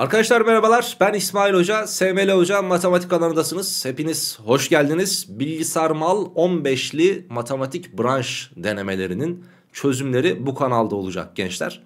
Arkadaşlar merhabalar ben İsmail Hoca, SML Hoca matematik kanalındasınız. Hepiniz hoş geldiniz. Bilgisayar mal 15'li matematik branş denemelerinin çözümleri bu kanalda olacak gençler.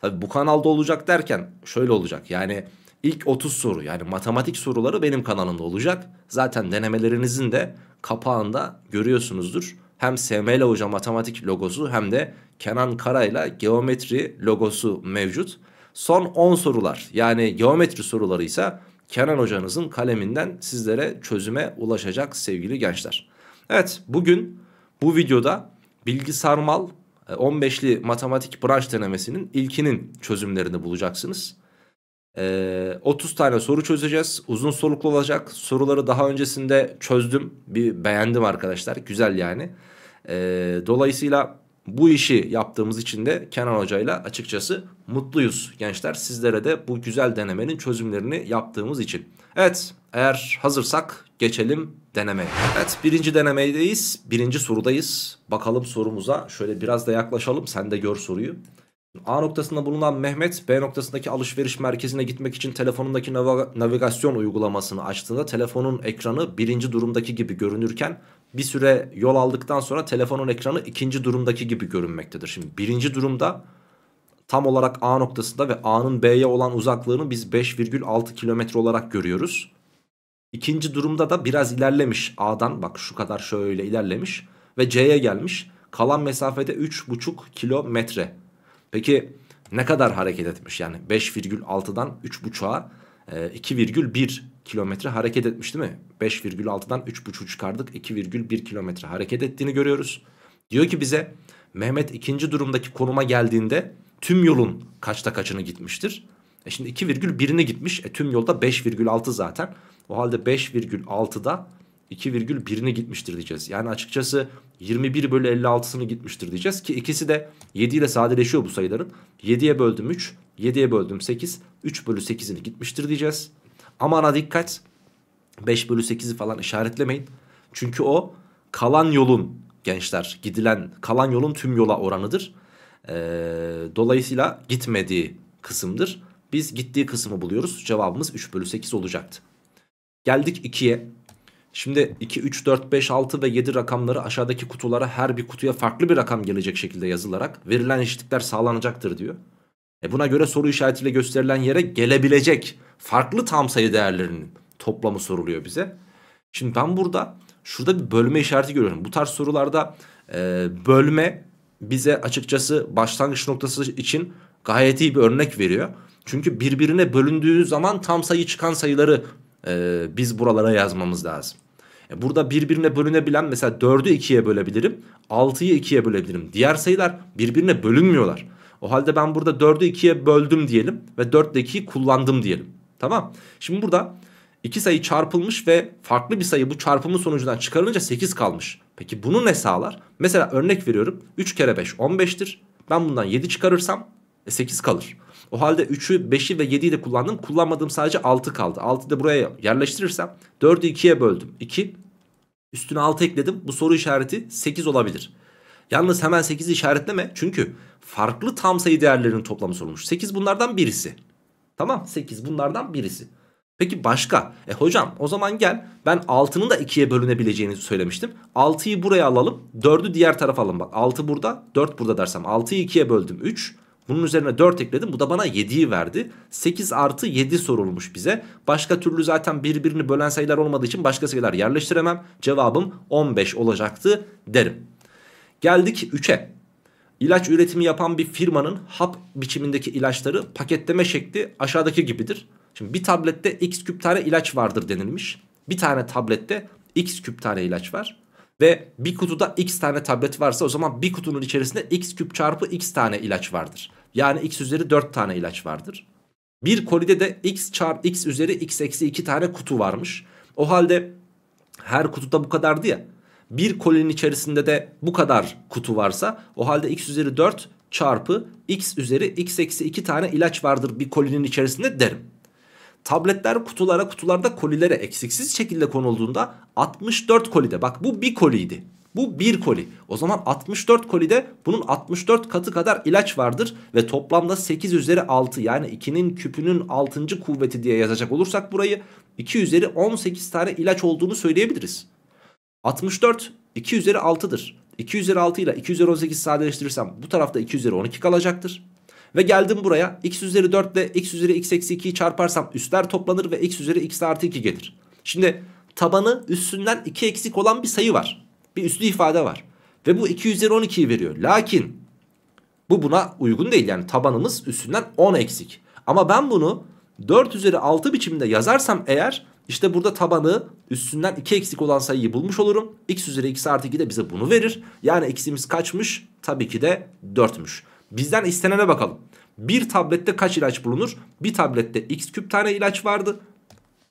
Tabi bu kanalda olacak derken şöyle olacak yani ilk 30 soru yani matematik soruları benim kanalımda olacak. Zaten denemelerinizin de kapağında görüyorsunuzdur. Hem SML Hoca matematik logosu hem de Kenan Karayla geometri logosu mevcut. Son 10 sorular yani geometri soruları ise Kenan hocanızın kaleminden sizlere çözüme ulaşacak sevgili gençler. Evet bugün bu videoda bilgisarmal Sarmal 15'li e, matematik branş denemesinin ilkinin çözümlerini bulacaksınız. 30 e, tane soru çözeceğiz. Uzun soluklu olacak. Soruları daha öncesinde çözdüm. Bir beğendim arkadaşlar. Güzel yani. E, dolayısıyla bu işi yaptığımız için de Kenan Hoca'yla açıkçası mutluyuz gençler. Sizlere de bu güzel denemenin çözümlerini yaptığımız için. Evet eğer hazırsak geçelim denemeye. Evet birinci denemeydeyiz, Birinci sorudayız. Bakalım sorumuza şöyle biraz da yaklaşalım sen de gör soruyu. A noktasında bulunan Mehmet B noktasındaki alışveriş merkezine gitmek için telefonundaki navigasyon uygulamasını açtığında telefonun ekranı birinci durumdaki gibi görünürken bir süre yol aldıktan sonra telefonun ekranı ikinci durumdaki gibi görünmektedir. Şimdi birinci durumda tam olarak A noktasında ve A'nın B'ye olan uzaklığını biz 5,6 kilometre olarak görüyoruz. İkinci durumda da biraz ilerlemiş A'dan bak şu kadar şöyle ilerlemiş ve C'ye gelmiş. Kalan mesafede 3,5 kilometre. Peki ne kadar hareket etmiş yani 5,6'dan 3,5'a 2,1 kilometre hareket etmiş değil mi? 5,6'dan 3,5 çıkardık. 2,1 kilometre hareket ettiğini görüyoruz. Diyor ki bize Mehmet ikinci durumdaki konuma geldiğinde tüm yolun kaçta kaçını gitmiştir? E şimdi 2,1'ine gitmiş. E tüm yolda 5,6 zaten. O halde 5,6'da 2,1'ine gitmiştir diyeceğiz. Yani açıkçası 21 bölü 56'sını gitmiştir diyeceğiz. Ki ikisi de 7 ile sadeleşiyor bu sayıların. 7'ye böldüm 3, 7'ye böldüm 8, 3 bölü 8'ini gitmiştir diyeceğiz. Ama ana dikkat 5 bölü 8'i falan işaretlemeyin. Çünkü o kalan yolun gençler gidilen kalan yolun tüm yola oranıdır. Ee, dolayısıyla gitmediği kısımdır. Biz gittiği kısmı buluyoruz. Cevabımız 3 bölü 8 olacaktı. Geldik 2'ye. Şimdi 2, 3, 4, 5, 6 ve 7 rakamları aşağıdaki kutulara her bir kutuya farklı bir rakam gelecek şekilde yazılarak verilen eşitlikler sağlanacaktır diyor. E buna göre soru işaretiyle gösterilen yere gelebilecek farklı tam sayı değerlerinin toplamı soruluyor bize. Şimdi ben burada şurada bir bölme işareti görüyorum. Bu tarz sorularda e, bölme bize açıkçası başlangıç noktası için gayet iyi bir örnek veriyor. Çünkü birbirine bölündüğü zaman tam sayı çıkan sayıları e, biz buralara yazmamız lazım. E, burada birbirine bölünebilen mesela 4'ü 2'ye bölebilirim. 6'yı 2'ye bölebilirim. Diğer sayılar birbirine bölünmüyorlar. O halde ben burada 4'ü 2'ye böldüm diyelim ve 4 ile 2'yi kullandım diyelim. Tamam. Şimdi burada İki sayı çarpılmış ve farklı bir sayı bu çarpımın sonucundan çıkarılınca 8 kalmış. Peki bunu ne sağlar? Mesela örnek veriyorum 3 kere 5 15'tir. Ben bundan 7 çıkarırsam e 8 kalır. O halde 3'ü 5'i ve 7'yi de kullandım. Kullanmadığım sadece 6 kaldı. 6'yı da buraya yerleştirirsem 4'ü 2'ye böldüm. 2 üstüne 6 ekledim. Bu soru işareti 8 olabilir. Yalnız hemen 8'i işaretleme. Çünkü farklı tam sayı değerlerinin toplamı sorulmuş. 8 bunlardan birisi. Tamam 8 bunlardan birisi. Peki başka? E hocam o zaman gel ben 6'nın da 2'ye bölünebileceğini söylemiştim. 6'yı buraya alalım 4'ü diğer tarafa alalım. Bak 6 burada 4 burada dersem 6'yı 2'ye böldüm 3. Bunun üzerine 4 ekledim bu da bana 7'yi verdi. 8 artı 7 sorulmuş bize. Başka türlü zaten birbirini bölen sayılar olmadığı için başka sayılar yerleştiremem. Cevabım 15 olacaktı derim. Geldik 3'e. İlaç üretimi yapan bir firmanın hap biçimindeki ilaçları paketleme şekli aşağıdaki gibidir. Şimdi bir tablette x küp tane ilaç vardır denilmiş. Bir tane tablette x küp tane ilaç var. Ve bir kutuda x tane tablet varsa o zaman bir kutunun içerisinde x küp çarpı x tane ilaç vardır. Yani x üzeri 4 tane ilaç vardır. Bir kolide de x çarpı x üzeri x eksi 2 tane kutu varmış. O halde her kutuda bu kadardı ya. Bir kolinin içerisinde de bu kadar kutu varsa o halde x üzeri 4 çarpı x üzeri x eksi 2 tane ilaç vardır bir kolinin içerisinde derim. Tabletler kutulara kutularda kolilere eksiksiz şekilde konulduğunda 64 kolide bak bu bir koliydi. Bu bir koli. O zaman 64 kolide bunun 64 katı kadar ilaç vardır ve toplamda 8 üzeri 6 yani 2'nin küpünün 6. kuvveti diye yazacak olursak burayı 2 üzeri 18 tane ilaç olduğunu söyleyebiliriz. 64 2 üzeri 6'dır. 2 üzeri 6 ile 2 üzeri 18 sadeleştirirsem bu tarafta 2 üzeri 12 kalacaktır. Ve geldim buraya x üzeri 4 ile x üzeri x eksi 2'yi çarparsam üstler toplanır ve x üzeri x artı 2 gelir. Şimdi tabanı üstünden 2 eksik olan bir sayı var. Bir üslü ifade var. Ve bu 2 üzeri 12'yi veriyor. Lakin bu buna uygun değil. Yani tabanımız üstünden 10 eksik. Ama ben bunu 4 üzeri 6 biçiminde yazarsam eğer işte burada tabanı üstünden 2 eksik olan sayıyı bulmuş olurum. X üzeri x artı 2 de bize bunu verir. Yani eksimiz kaçmış? Tabii ki de 4'müş. Bizden istenene bakalım. Bir tablette kaç ilaç bulunur? Bir tablette x küp tane ilaç vardı.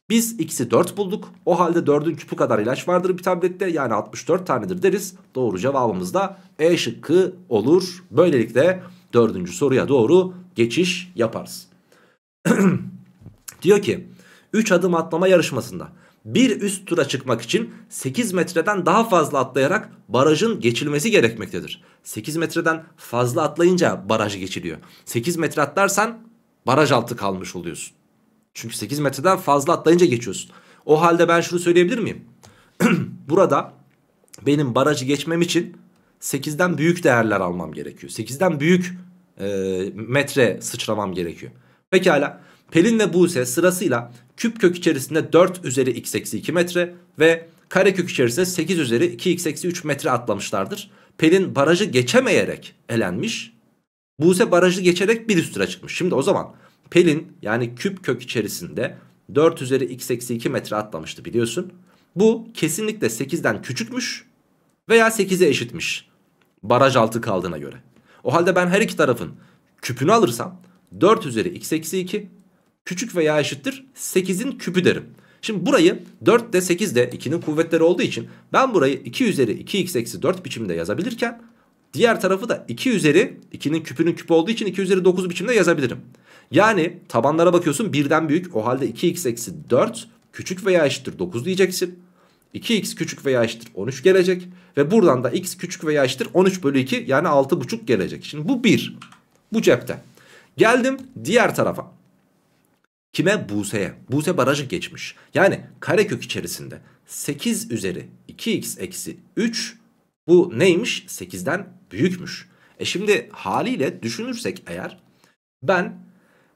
Biz x'i 4 bulduk. O halde 4'ün küpü kadar ilaç vardır bir tablette. Yani 64 tanedir deriz. Doğru cevabımız da E şıkkı olur. Böylelikle dördüncü soruya doğru geçiş yaparız. Diyor ki 3 adım atlama yarışmasında bir üst tura çıkmak için 8 metreden daha fazla atlayarak barajın geçilmesi gerekmektedir. 8 metreden fazla atlayınca baraj geçiliyor. 8 metre atlarsan baraj altı kalmış oluyorsun. Çünkü 8 metreden fazla atlayınca geçiyorsun. O halde ben şunu söyleyebilir miyim? Burada benim barajı geçmem için 8'den büyük değerler almam gerekiyor. 8'den büyük e, metre sıçramam gerekiyor. Pekala Pelin ve Buse sırasıyla küp kök içerisinde 4 üzeri x eksi 2 metre ve kare kök içerisinde 8 üzeri 2 x eksi 3 metre atlamışlardır. Pelin barajı geçemeyerek elenmiş. Buse barajı geçerek bir üst tura çıkmış. Şimdi o zaman Pelin yani küp kök içerisinde 4 üzeri x eksi 2 metre atlamıştı biliyorsun. Bu kesinlikle 8'den küçükmüş veya 8'e eşitmiş. Baraj altı kaldığına göre. O halde ben her iki tarafın küpünü alırsam 4 üzeri x eksi 2 küçük veya eşittir 8'in küpü derim. Şimdi burayı 4 de 8 de 2'nin kuvvetleri olduğu için ben burayı 2 üzeri 2x eksi 4 biçimde yazabilirken diğer tarafı da 2 üzeri 2'nin küpünün küpü olduğu için 2 üzeri 9 biçimde yazabilirim. Yani tabanlara bakıyorsun birden büyük o halde 2x eksi 4 küçük veya eşittir 9 diyeceksin. 2x küçük veya eşittir 13 gelecek. Ve buradan da x küçük veya eşittir 13 bölü 2 yani buçuk gelecek. Şimdi bu 1. Bu cepte. Geldim diğer tarafa. Kime? Buse'ye. Buse barajı geçmiş. Yani karekök içerisinde 8 üzeri 2x eksi 3 bu neymiş? 8'den büyükmüş. E şimdi haliyle düşünürsek eğer ben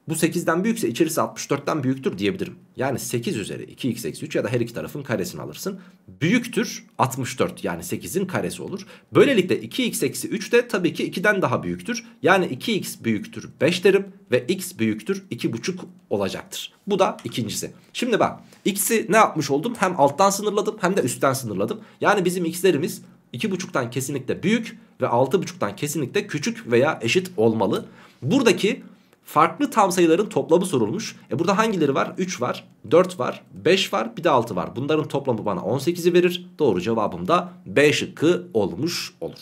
bu 8'den büyükse içerisi 64'ten büyüktür diyebilirim. Yani 8 üzeri 2x eksi 3 ya da her iki tarafın karesini alırsın. Büyüktür 64 yani 8'in karesi olur. Böylelikle 2x eksi 3 de tabii ki 2'den daha büyüktür. Yani 2x büyüktür 5 derim ve x büyüktür 2,5 olacaktır. Bu da ikincisi. Şimdi bak x'i ne yapmış oldum? Hem alttan sınırladım hem de üstten sınırladım. Yani bizim x'lerimiz 2,5'tan kesinlikle büyük ve 6,5'tan kesinlikle küçük veya eşit olmalı. Buradaki farklı tam sayıların toplamı sorulmuş. E burada hangileri var? 3 var, 4 var, 5 var, bir de 6 var. Bunların toplamı bana 18'i verir. Doğru cevabım da B şıkkı olmuş olur.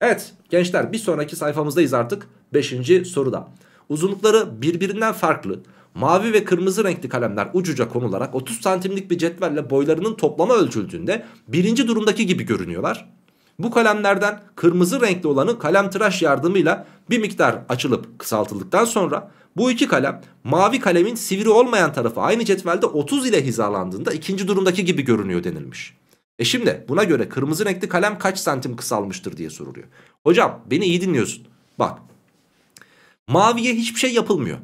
Evet gençler bir sonraki sayfamızdayız artık 5. soruda. Uzunlukları birbirinden farklı mavi ve kırmızı renkli kalemler ucuca konularak 30 santimlik bir cetvelle boylarının toplama ölçüldüğünde birinci durumdaki gibi görünüyorlar. Bu kalemlerden kırmızı renkli olanı kalem tıraş yardımıyla bir miktar açılıp kısaltıldıktan sonra bu iki kalem mavi kalemin sivri olmayan tarafı aynı cetvelde 30 ile hizalandığında ikinci durumdaki gibi görünüyor denilmiş. E şimdi buna göre kırmızı renkli kalem kaç santim kısalmıştır diye soruluyor. Hocam beni iyi dinliyorsun. Bak maviye hiçbir şey yapılmıyor.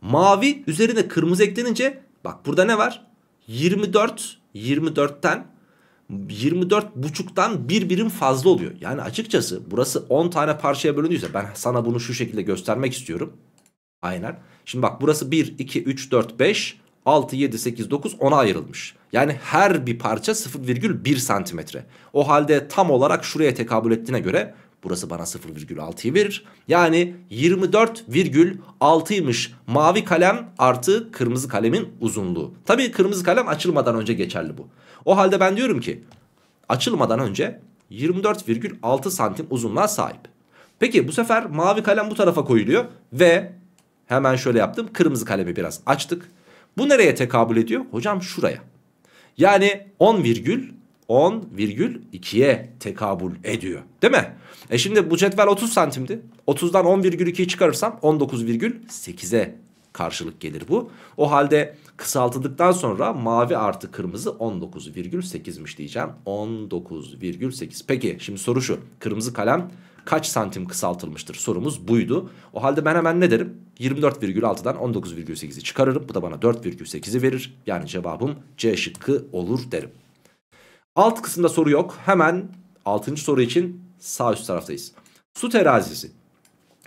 Mavi üzerine kırmızı eklenince bak burada ne var? 24 24'ten 24.5'tan bir birim fazla oluyor. Yani açıkçası burası 10 tane parçaya bölündüyse ben sana bunu şu şekilde göstermek istiyorum. Aynen. Şimdi bak burası 1, 2, 3, 4, 5, 6, 7, 8, 9, 10'a ayrılmış. Yani her bir parça 0,1 santimetre. O halde tam olarak şuraya tekabül ettiğine göre burası bana 0,6'yı verir. Yani 24,6'ymış mavi kalem artı kırmızı kalemin uzunluğu. Tabii kırmızı kalem açılmadan önce geçerli bu. O halde ben diyorum ki açılmadan önce 24,6 santim uzunluğa sahip. Peki bu sefer mavi kalem bu tarafa koyuluyor ve hemen şöyle yaptım. Kırmızı kalemi biraz açtık. Bu nereye tekabül ediyor? Hocam şuraya. Yani 10 10,2'ye tekabül ediyor. Değil mi? E şimdi bu cetvel 30 santimdi. 30'dan 10,2'yi çıkarırsam 19,8'e karşılık gelir bu. O halde Kısaltıldıktan sonra mavi artı kırmızı 19,8'miş diyeceğim. 19,8. Peki şimdi soru şu. Kırmızı kalem kaç santim kısaltılmıştır sorumuz buydu. O halde ben hemen ne derim? 24,6'dan 19,8'i çıkarırım. Bu da bana 4,8'i verir. Yani cevabım C şıkkı olur derim. Alt kısımda soru yok. Hemen 6. soru için sağ üst taraftayız. Su terazisi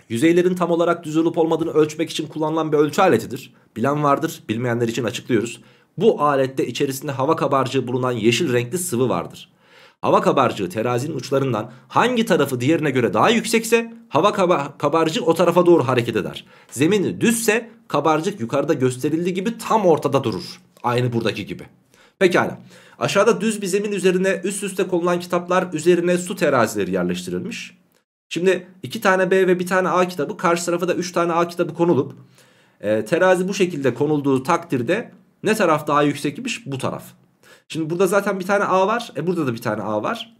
Yüzeylerin tam olarak düz olup olmadığını ölçmek için kullanılan bir ölçü aletidir. Bilen vardır, bilmeyenler için açıklıyoruz. Bu alette içerisinde hava kabarcığı bulunan yeşil renkli sıvı vardır. Hava kabarcığı terazinin uçlarından hangi tarafı diğerine göre daha yüksekse hava kaba kabarcık o tarafa doğru hareket eder. Zemini düzse kabarcık yukarıda gösterildiği gibi tam ortada durur. Aynı buradaki gibi. Pekala. Aşağıda düz bir zemin üzerine üst üste konulan kitaplar üzerine su terazileri yerleştirilmiş. Şimdi iki tane B ve bir tane A kitabı karşı tarafa da üç tane A kitabı konulup e, terazi bu şekilde konulduğu takdirde ne taraf daha yüksekmiş? Bu taraf. Şimdi burada zaten bir tane A var. E burada da bir tane A var.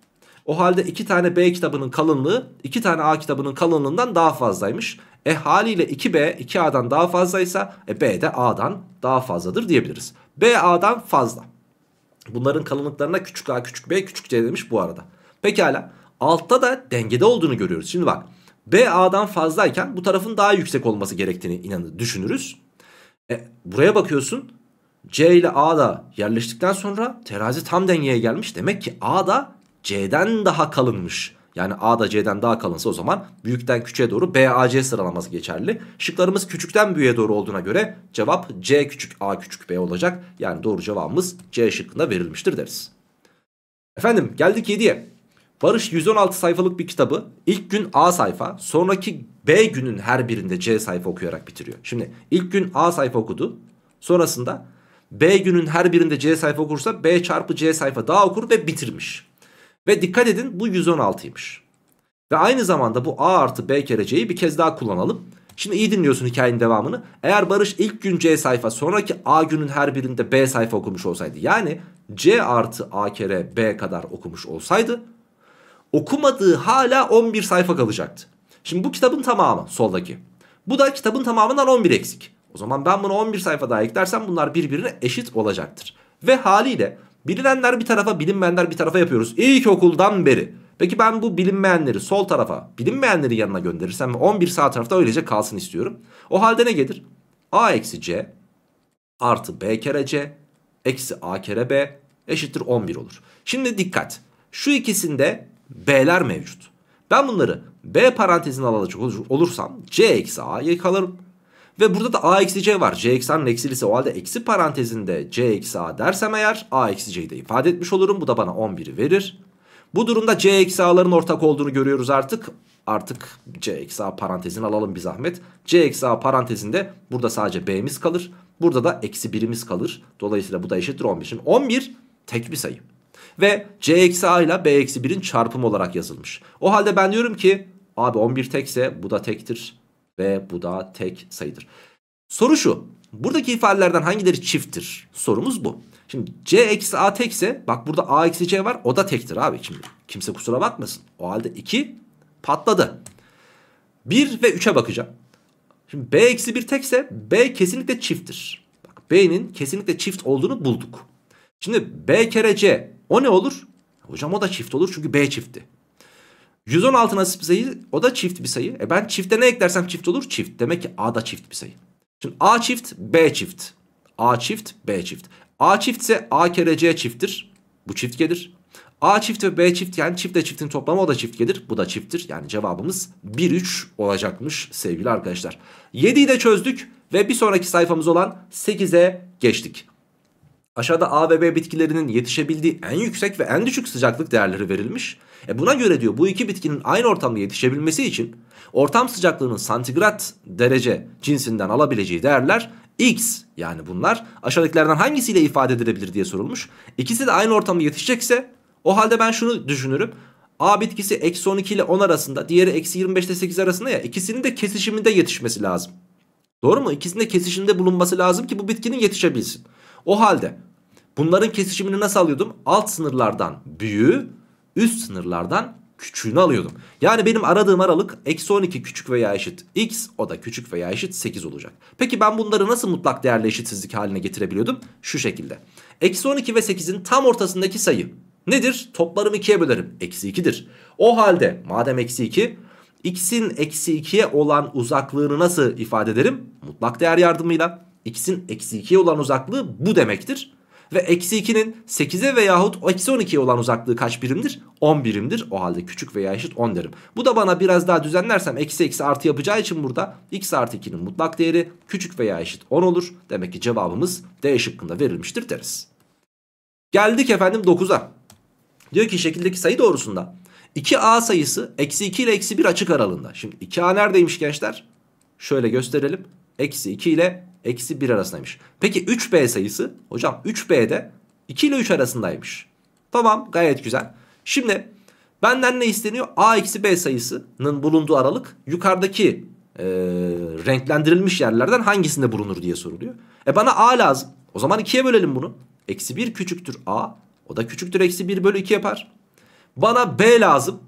O halde iki tane B kitabının kalınlığı iki tane A kitabının kalınlığından daha fazlaymış. E haliyle 2B 2A'dan daha fazlaysa e B de A'dan daha fazladır diyebiliriz. B A'dan fazla. Bunların kalınlıklarına küçük A küçük B küçük C demiş bu arada. Pekala. Altta da dengede olduğunu görüyoruz. Şimdi bak B A'dan fazlayken bu tarafın daha yüksek olması gerektiğini inanı düşünürüz. E, buraya bakıyorsun C ile A da yerleştikten sonra terazi tam dengeye gelmiş. Demek ki A da C'den daha kalınmış. Yani A da C'den daha kalınsa o zaman büyükten küçüğe doğru B A C sıralaması geçerli. Şıklarımız küçükten büyüğe doğru olduğuna göre cevap C küçük A küçük B olacak. Yani doğru cevabımız C şıkkında verilmiştir deriz. Efendim geldik 7'ye. Barış 116 sayfalık bir kitabı ilk gün A sayfa sonraki B günün her birinde C sayfa okuyarak bitiriyor. Şimdi ilk gün A sayfa okudu sonrasında B günün her birinde C sayfa okursa B çarpı C sayfa daha okur ve bitirmiş. Ve dikkat edin bu 116'ymış. Ve aynı zamanda bu A artı B kere C'yi bir kez daha kullanalım. Şimdi iyi dinliyorsun hikayenin devamını. Eğer Barış ilk gün C sayfa sonraki A günün her birinde B sayfa okumuş olsaydı. Yani C artı A kere B kadar okumuş olsaydı okumadığı hala 11 sayfa kalacaktı. Şimdi bu kitabın tamamı soldaki. Bu da kitabın tamamından 11 eksik. O zaman ben bunu 11 sayfa daha eklersem bunlar birbirine eşit olacaktır. Ve haliyle bilinenler bir tarafa bilinmeyenler bir tarafa yapıyoruz. İlk okuldan beri. Peki ben bu bilinmeyenleri sol tarafa bilinmeyenleri yanına gönderirsem 11 sağ tarafta öylece kalsın istiyorum. O halde ne gelir? A eksi C artı B kere C eksi A kere B eşittir 11 olur. Şimdi dikkat. Şu ikisinde B'ler mevcut. Ben bunları B parantezine alacak olursam C eksi A'yı kalırım. Ve burada da A eksi C var. C eksi A'nın eksilisi o halde eksi parantezinde C eksi A dersem eğer A eksi C'yi de ifade etmiş olurum. Bu da bana 11'i verir. Bu durumda C eksi A'ların ortak olduğunu görüyoruz artık. Artık C eksi A parantezini alalım bir zahmet. C eksi A parantezinde burada sadece B'miz kalır. Burada da eksi 1'imiz kalır. Dolayısıyla bu da eşittir 15'in. 11 tek bir sayı. Ve C eksi A ile B eksi 1'in çarpımı olarak yazılmış. O halde ben diyorum ki abi 11 tekse bu da tektir ve bu da tek sayıdır. Soru şu. Buradaki ifadelerden hangileri çifttir? Sorumuz bu. Şimdi C eksi A tekse bak burada A eksi C var o da tektir abi. Şimdi kimse kusura bakmasın. O halde 2 patladı. 1 ve 3'e bakacağım. Şimdi B eksi 1 tekse B kesinlikle çifttir. Bak B'nin kesinlikle çift olduğunu bulduk. Şimdi B kere C o ne olur? Hocam o da çift olur çünkü B çifti. 116 nasip bir sayı o da çift bir sayı. E ben çifte ne eklersem çift olur? Çift. Demek ki A da çift bir sayı. Şimdi A çift B çift. A çift B çift. A çiftse A kere C çifttir. Bu çift gelir. A çift ve B çift yani çiftle çiftin toplamı o da çift gelir. Bu da çifttir. Yani cevabımız 1-3 olacakmış sevgili arkadaşlar. 7'yi de çözdük ve bir sonraki sayfamız olan 8'e geçtik. Aşağıda A ve B bitkilerinin yetişebildiği en yüksek ve en düşük sıcaklık değerleri verilmiş. E buna göre diyor bu iki bitkinin aynı ortamda yetişebilmesi için ortam sıcaklığının santigrat derece cinsinden alabileceği değerler x yani bunlar aşağıdakilerden hangisiyle ifade edilebilir diye sorulmuş. İkisi de aynı ortamda yetişecekse o halde ben şunu düşünürüm. A bitkisi eksi 12 ile 10 arasında diğeri eksi 25 ile 8 arasında ya ikisinin de kesişiminde yetişmesi lazım. Doğru mu? İkisinin de kesişiminde bulunması lazım ki bu bitkinin yetişebilsin. O halde bunların kesişimini nasıl alıyordum? Alt sınırlardan büyüğü üst sınırlardan küçüğünü alıyordum. Yani benim aradığım aralık eksi 12 küçük veya eşit x o da küçük veya eşit 8 olacak. Peki ben bunları nasıl mutlak değerli eşitsizlik haline getirebiliyordum? Şu şekilde. Eksi 12 ve 8'in tam ortasındaki sayı nedir? Toplarım 2'ye bölerim. Eksi 2'dir. O halde madem eksi 2 x'in eksi 2'ye olan uzaklığını nasıl ifade ederim? Mutlak değer yardımıyla x'in eksi 2'ye olan uzaklığı bu demektir. Ve eksi 2'nin 8'e veyahut eksi 12'ye olan uzaklığı kaç birimdir? 10 birimdir. O halde küçük veya eşit 10 derim. Bu da bana biraz daha düzenlersem eksi eksi artı yapacağı için burada x artı 2'nin mutlak değeri küçük veya eşit 10 olur. Demek ki cevabımız D şıkkında verilmiştir deriz. Geldik efendim 9'a. Diyor ki şekildeki sayı doğrusunda 2a sayısı eksi 2 ile eksi 1 açık aralığında. Şimdi 2a neredeymiş gençler? Şöyle gösterelim. Eksi 2 ile eksi 1 arasındaymış. Peki 3B sayısı hocam 3B'de 2 ile 3 arasındaymış. Tamam gayet güzel. Şimdi benden ne isteniyor? A eksi B sayısının bulunduğu aralık yukarıdaki e, renklendirilmiş yerlerden hangisinde bulunur diye soruluyor. E bana A lazım. O zaman 2'ye bölelim bunu. Eksi 1 küçüktür A. O da küçüktür eksi 1 bölü 2 yapar. Bana B lazım.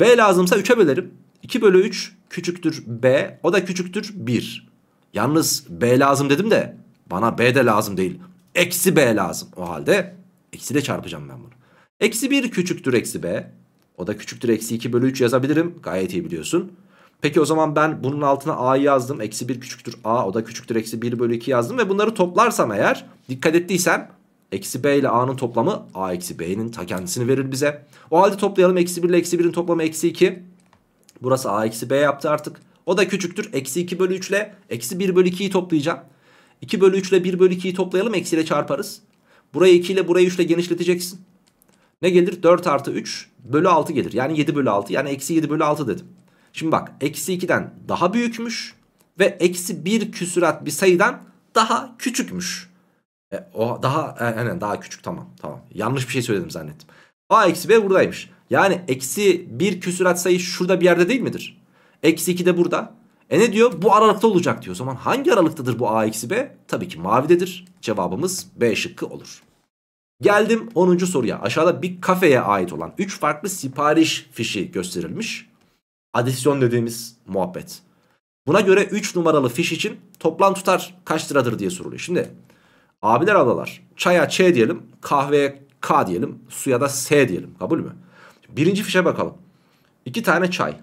B lazımsa 3'e bölerim. 2 bölü 3 küçüktür B. O da küçüktür 1. Yalnız B lazım dedim de bana B de lazım değil. Eksi B lazım. O halde eksi de çarpacağım ben bunu. Eksi 1 küçüktür eksi B. O da küçüktür eksi 2 bölü 3 yazabilirim. Gayet iyi biliyorsun. Peki o zaman ben bunun altına a yazdım. Eksi 1 küçüktür a. O da küçüktür eksi 1 bölü 2 yazdım. Ve bunları toplarsam eğer dikkat ettiysem eksi b ile a'nın toplamı a eksi b'nin ta kendisini verir bize. O halde toplayalım. Eksi 1 ile eksi 1'in toplamı eksi 2. Burası a eksi b yaptı artık. O da küçüktür. Eksi 2 bölü 3 ile eksi 1 bölü 2'yi toplayacağım. 2 bölü 3 ile 1 bölü 2'yi toplayalım. Eksiyle çarparız. Burayı 2 ile burayı 3 ile genişleteceksin. Ne gelir? 4 artı 3 bölü 6 gelir. Yani 7 bölü 6. Yani eksi 7 bölü 6 dedim. Şimdi bak eksi 2'den daha büyükmüş. Ve eksi 1 küsürat bir sayıdan daha küçükmüş. E, o daha e, daha küçük tamam tamam. Yanlış bir şey söyledim zannettim. A eksi B buradaymış. Yani eksi 1 küsürat sayı şurada bir yerde değil midir? Eksi 2 de burada. E ne diyor? Bu aralıkta olacak diyor. O zaman hangi aralıktadır bu A eksi B? Tabii ki mavidedir. Cevabımız B şıkkı olur. Geldim 10. soruya. Aşağıda bir kafeye ait olan 3 farklı sipariş fişi gösterilmiş. Adisyon dediğimiz muhabbet. Buna göre 3 numaralı fiş için toplam tutar kaç liradır diye soruluyor. Şimdi abiler ablalar çaya Ç diyelim kahveye K diyelim suya da S diyelim kabul mü? Birinci fişe bakalım. 2 tane çay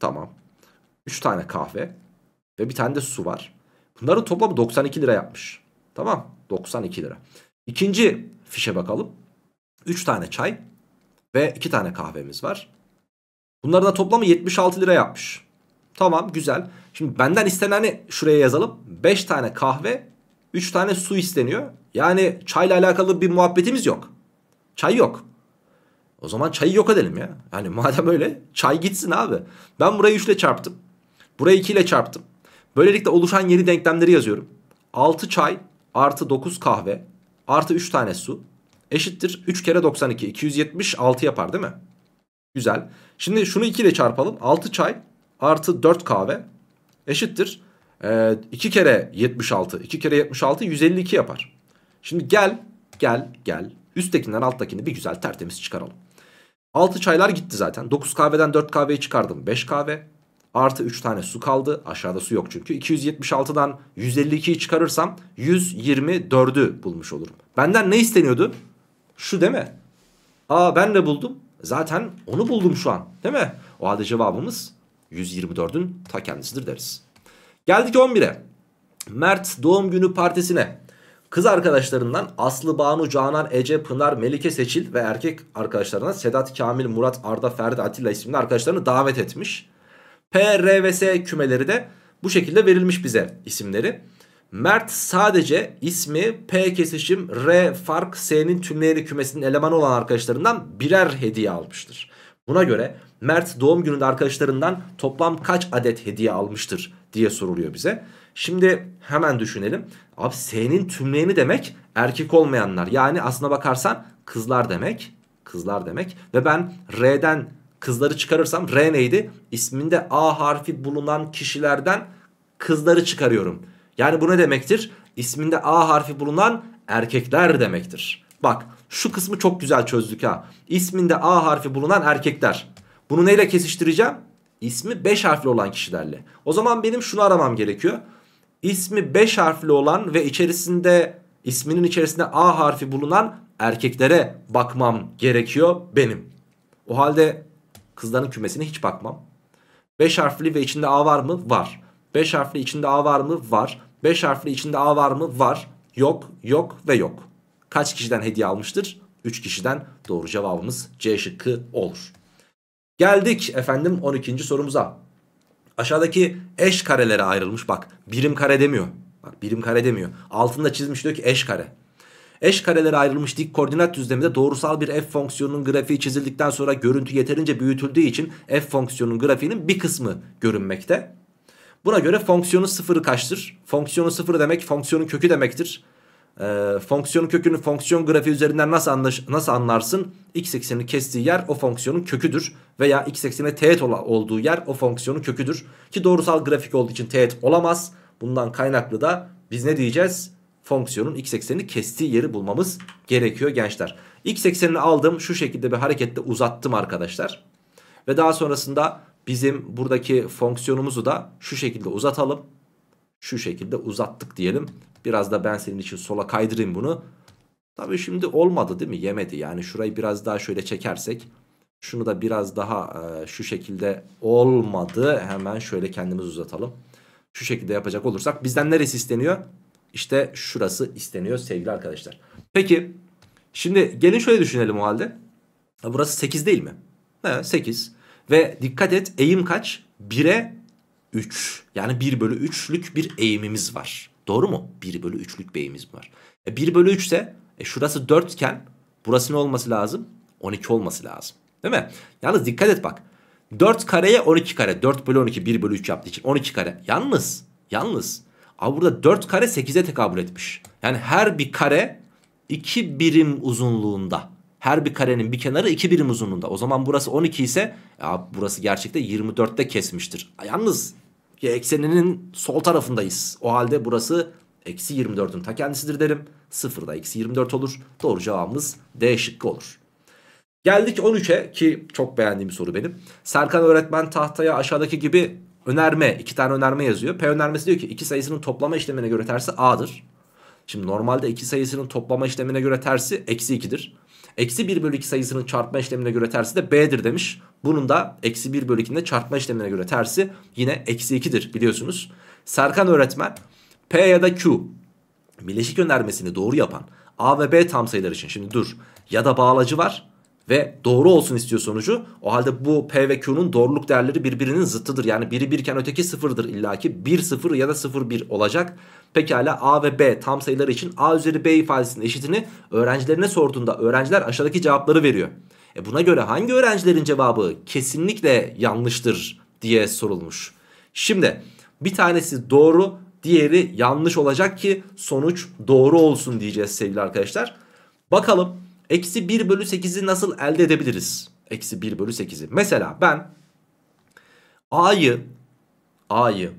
tamam 3 tane kahve ve bir tane de su var. Bunların toplamı 92 lira yapmış. Tamam 92 lira. İkinci fişe bakalım. 3 tane çay ve 2 tane kahvemiz var. Bunların da toplamı 76 lira yapmış. Tamam güzel. Şimdi benden isteneni şuraya yazalım. 5 tane kahve 3 tane su isteniyor. Yani çayla alakalı bir muhabbetimiz yok. Çay yok. O zaman çayı yok edelim ya. Yani madem öyle çay gitsin abi. Ben burayı 3 ile çarptım. Burayı 2 ile çarptım. Böylelikle oluşan yeni denklemleri yazıyorum. 6 çay artı 9 kahve artı 3 tane su eşittir 3 kere 92. 276 yapar değil mi? Güzel. Şimdi şunu 2 ile çarpalım. 6 çay artı 4 kahve eşittir. Ee, 2 kere 76. 2 kere 76 152 yapar. Şimdi gel gel gel. Üsttekinden alttakini bir güzel tertemiz çıkaralım. 6 çaylar gitti zaten. 9 kahveden 4 kahveyi çıkardım. 5 kahve. Artı 3 tane su kaldı. Aşağıda su yok çünkü. 276'dan 152'yi çıkarırsam 124'ü bulmuş olurum. Benden ne isteniyordu? Şu değil mi? Aa ben de buldum. Zaten onu buldum şu an. Değil mi? O halde cevabımız 124'ün ta kendisidir deriz. Geldik 11'e. Mert doğum günü partisine kız arkadaşlarından Aslı, Banu, Canan, Ece, Pınar, Melike, Seçil ve erkek arkadaşlarına Sedat, Kamil, Murat, Arda, Ferdi, Atilla isimli arkadaşlarını davet etmiş. P, R ve S kümeleri de bu şekilde verilmiş bize isimleri. Mert sadece ismi P kesişim R fark S'nin tümleyeni kümesinin elemanı olan arkadaşlarından birer hediye almıştır. Buna göre Mert doğum gününde arkadaşlarından toplam kaç adet hediye almıştır diye soruluyor bize. Şimdi hemen düşünelim. Abi S'nin tümleyeni demek erkek olmayanlar. Yani aslına bakarsan kızlar demek. Kızlar demek. Ve ben R'den kızları çıkarırsam R neydi? İsminde A harfi bulunan kişilerden kızları çıkarıyorum. Yani bu ne demektir? İsminde A harfi bulunan erkekler demektir. Bak şu kısmı çok güzel çözdük ha. İsminde A harfi bulunan erkekler. Bunu neyle kesiştireceğim? İsmi 5 harfli olan kişilerle. O zaman benim şunu aramam gerekiyor. İsmi 5 harfli olan ve içerisinde isminin içerisinde A harfi bulunan erkeklere bakmam gerekiyor benim. O halde Kızların kümesine hiç bakmam. 5 harfli ve içinde A var mı? Var. 5 harfli içinde A var mı? Var. 5 harfli içinde A var mı? Var. Yok, yok ve yok. Kaç kişiden hediye almıştır? 3 kişiden doğru cevabımız C şıkkı olur. Geldik efendim 12. sorumuza. Aşağıdaki eş karelere ayrılmış bak. Birim kare demiyor. Bak birim kare demiyor. Altında çizmiş diyor ki eş kare. Eş karelere ayrılmış dik koordinat düzleminde doğrusal bir f fonksiyonunun grafiği çizildikten sonra görüntü yeterince büyütüldüğü için f fonksiyonunun grafiğinin bir kısmı görünmekte. Buna göre fonksiyonun sıfırı kaçtır? Fonksiyonun sıfırı demek fonksiyonun kökü demektir. Ee, fonksiyonun kökünü fonksiyon grafiği üzerinden nasıl, anlaş, nasıl anlarsın? X eksenini kestiği yer o fonksiyonun köküdür. Veya x eksenine teğet olduğu yer o fonksiyonun köküdür. Ki doğrusal grafik olduğu için teğet olamaz. Bundan kaynaklı da biz ne diyeceğiz? fonksiyonun x eksenini kestiği yeri bulmamız gerekiyor gençler. X eksenini aldım şu şekilde bir harekette uzattım arkadaşlar. Ve daha sonrasında bizim buradaki fonksiyonumuzu da şu şekilde uzatalım. Şu şekilde uzattık diyelim. Biraz da ben senin için sola kaydırayım bunu. Tabii şimdi olmadı değil mi? Yemedi. Yani şurayı biraz daha şöyle çekersek. Şunu da biraz daha e, şu şekilde olmadı. Hemen şöyle kendimiz uzatalım. Şu şekilde yapacak olursak bizden neresi isteniyor? İşte şurası isteniyor sevgili arkadaşlar. Peki şimdi gelin şöyle düşünelim o halde. Burası 8 değil mi? Evet 8. Ve dikkat et eğim kaç? 1'e 3. Yani 1 bölü 3'lük bir eğimimiz var. Doğru mu? 1 bölü 3'lük bir eğimimiz var. E 1 bölü 3 ise e şurası 4 iken burası ne olması lazım? 12 olması lazım. Değil mi? Yalnız dikkat et bak. 4 kareye 12 kare. 4 bölü 12 1 bölü 3 yaptığı için 12 kare. Yalnız, yalnız Abi burada 4 kare 8'e tekabül etmiş. Yani her bir kare 2 birim uzunluğunda. Her bir karenin bir kenarı 2 birim uzunluğunda. O zaman burası 12 ise ya e burası gerçekte 24'te kesmiştir. Yalnız ekseninin sol tarafındayız. O halde burası eksi 24'ün ta kendisidir derim. 0 da eksi 24 olur. Doğru cevabımız D şıkkı olur. Geldik 13'e ki çok beğendiğim soru benim. Serkan öğretmen tahtaya aşağıdaki gibi önerme iki tane önerme yazıyor. P önermesi diyor ki iki sayısının toplama işlemine göre tersi A'dır. Şimdi normalde iki sayısının toplama işlemine göre tersi eksi 2'dir. Eksi 1 bölü 2 sayısının çarpma işlemine göre tersi de B'dir demiş. Bunun da eksi 1 bölü 2'nin çarpma işlemine göre tersi yine eksi 2'dir biliyorsunuz. Serkan öğretmen P ya da Q bileşik önermesini doğru yapan A ve B tam sayılar için şimdi dur ya da bağlacı var ve doğru olsun istiyor sonucu. O halde bu P ve Q'nun doğruluk değerleri birbirinin zıttıdır. Yani biri birken öteki sıfırdır illaki. bir sıfır ya da sıfır bir olacak. Pekala A ve B tam sayıları için A üzeri B ifadesinin eşitini öğrencilerine sorduğunda öğrenciler aşağıdaki cevapları veriyor. E buna göre hangi öğrencilerin cevabı kesinlikle yanlıştır diye sorulmuş. Şimdi bir tanesi doğru diğeri yanlış olacak ki sonuç doğru olsun diyeceğiz sevgili arkadaşlar. Bakalım Eksi 1 bölü 8'i nasıl elde edebiliriz? Eksi 1 bölü 8'i. Mesela ben A'yı A'yı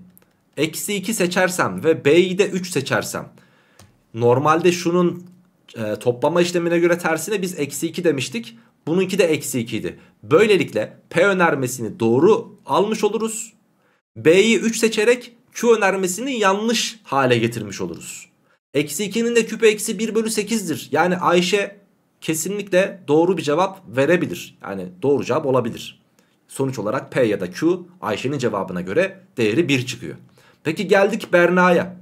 eksi 2 seçersem ve B'yi de 3 seçersem normalde şunun e, toplama işlemine göre tersine biz eksi 2 demiştik. Bununki de eksi 2 idi. Böylelikle P önermesini doğru almış oluruz. B'yi 3 seçerek Q önermesini yanlış hale getirmiş oluruz. Eksi 2'nin de küpü eksi 1 bölü 8'dir. Yani Ayşe kesinlikle doğru bir cevap verebilir. Yani doğru cevap olabilir. Sonuç olarak P ya da Q Ayşe'nin cevabına göre değeri 1 çıkıyor. Peki geldik Berna'ya.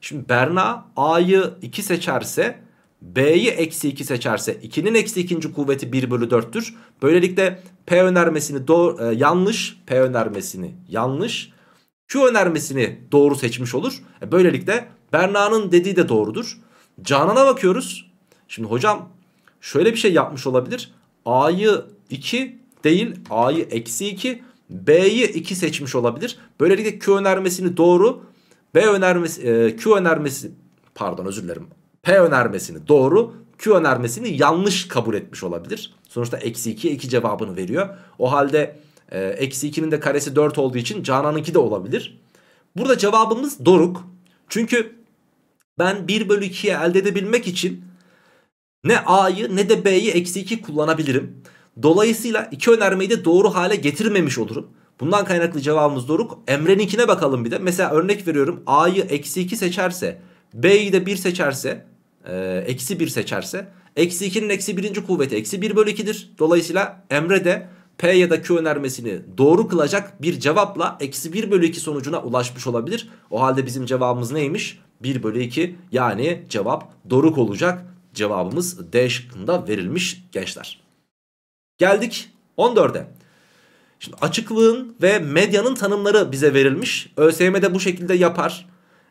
Şimdi Berna A'yı 2 seçerse B'yi eksi 2 seçerse 2'nin eksi 2. kuvveti 1 bölü 4'tür. Böylelikle P önermesini e, yanlış, P önermesini yanlış, Q önermesini doğru seçmiş olur. E, böylelikle Berna'nın dediği de doğrudur. Canan'a bakıyoruz. Şimdi hocam şöyle bir şey yapmış olabilir. A'yı 2 değil A'yı eksi 2 B'yi 2 seçmiş olabilir. Böylelikle Q önermesini doğru B önermesi e, Q önermesi pardon özür dilerim. P önermesini doğru Q önermesini yanlış kabul etmiş olabilir. Sonuçta eksi 2 2 cevabını veriyor. O halde e, eksi 2'nin de karesi 4 olduğu için Canan'ınki de olabilir. Burada cevabımız Doruk. Çünkü ben 1 bölü 2'ye elde edebilmek için ne A'yı ne de B'yi eksi 2 kullanabilirim. Dolayısıyla iki önermeyi de doğru hale getirmemiş olurum. Bundan kaynaklı cevabımız doğru. Emre'ninkine bakalım bir de. Mesela örnek veriyorum A'yı eksi 2 seçerse B'yi de 1 seçerse eksi 1 seçerse eksi 2'nin eksi 1. kuvveti eksi 1 bölü 2'dir. Dolayısıyla Emre de P ya da Q önermesini doğru kılacak bir cevapla eksi 1 bölü 2 sonucuna ulaşmış olabilir. O halde bizim cevabımız neymiş? 1 bölü 2 yani cevap doruk olacak. Cevabımız D şıkkında verilmiş gençler. Geldik 14'e. Şimdi açıklığın ve medyanın tanımları bize verilmiş. ÖSYM'de bu şekilde yapar.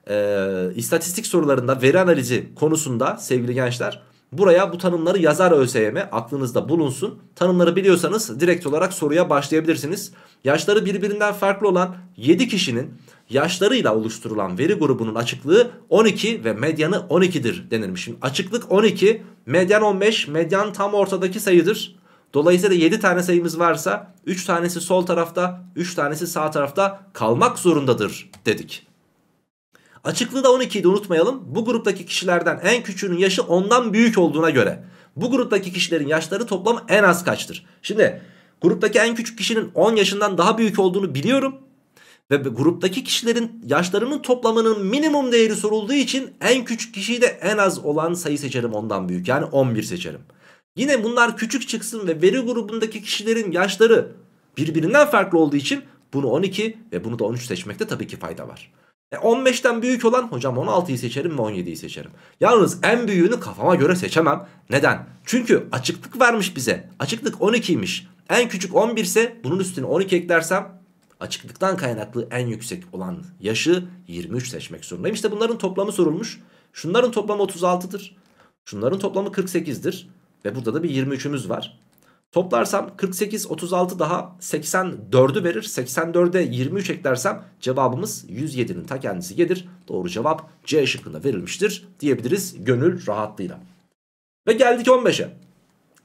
Ee, istatistik sorularında veri analizi konusunda sevgili gençler Buraya bu tanımları yazar ÖSYM aklınızda bulunsun. Tanımları biliyorsanız direkt olarak soruya başlayabilirsiniz. Yaşları birbirinden farklı olan 7 kişinin yaşlarıyla oluşturulan veri grubunun açıklığı 12 ve medyanı 12'dir denilmiş. Şimdi açıklık 12, medyan 15, medyan tam ortadaki sayıdır. Dolayısıyla 7 tane sayımız varsa 3 tanesi sol tarafta, 3 tanesi sağ tarafta kalmak zorundadır dedik. Açıklığı da 12'ydi unutmayalım. Bu gruptaki kişilerden en küçüğünün yaşı ondan büyük olduğuna göre bu gruptaki kişilerin yaşları toplam en az kaçtır? Şimdi gruptaki en küçük kişinin 10 yaşından daha büyük olduğunu biliyorum. Ve gruptaki kişilerin yaşlarının toplamının minimum değeri sorulduğu için en küçük kişiyi de en az olan sayı seçerim ondan büyük. Yani 11 seçerim. Yine bunlar küçük çıksın ve veri grubundaki kişilerin yaşları birbirinden farklı olduğu için bunu 12 ve bunu da 13 seçmekte tabii ki fayda var. E 15'ten büyük olan hocam 16'yı seçerim ve 17'yi seçerim. Yalnız en büyüğünü kafama göre seçemem. Neden? Çünkü açıklık vermiş bize. Açıklık 12'ymiş. En küçük 11 ise bunun üstüne 12 eklersem açıklıktan kaynaklı en yüksek olan yaşı 23 seçmek zorundayım. İşte bunların toplamı sorulmuş. Şunların toplamı 36'dır. Şunların toplamı 48'dir. Ve burada da bir 23'ümüz var. Toplarsam 48, 36 daha 84'ü verir. 84'e 23 eklersem cevabımız 107'nin ta kendisi gelir. Doğru cevap C şıkkında verilmiştir diyebiliriz gönül rahatlığıyla. Ve geldik 15'e.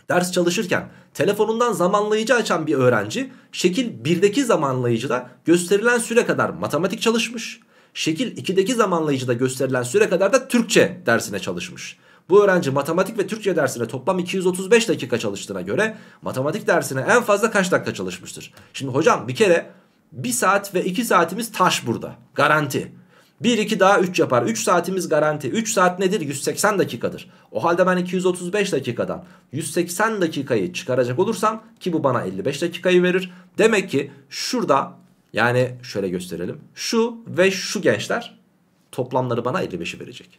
Ders çalışırken telefonundan zamanlayıcı açan bir öğrenci şekil 1'deki zamanlayıcıda gösterilen süre kadar matematik çalışmış. Şekil 2'deki zamanlayıcıda gösterilen süre kadar da Türkçe dersine çalışmış. Bu öğrenci matematik ve Türkçe dersine toplam 235 dakika çalıştığına göre matematik dersine en fazla kaç dakika çalışmıştır? Şimdi hocam bir kere 1 saat ve 2 saatimiz taş burada. Garanti. 1 2 daha 3 yapar. 3 saatimiz garanti. 3 saat nedir? 180 dakikadır. O halde ben 235 dakikadan 180 dakikayı çıkaracak olursam ki bu bana 55 dakikayı verir. Demek ki şurada yani şöyle gösterelim. Şu ve şu gençler toplamları bana 55'i verecek.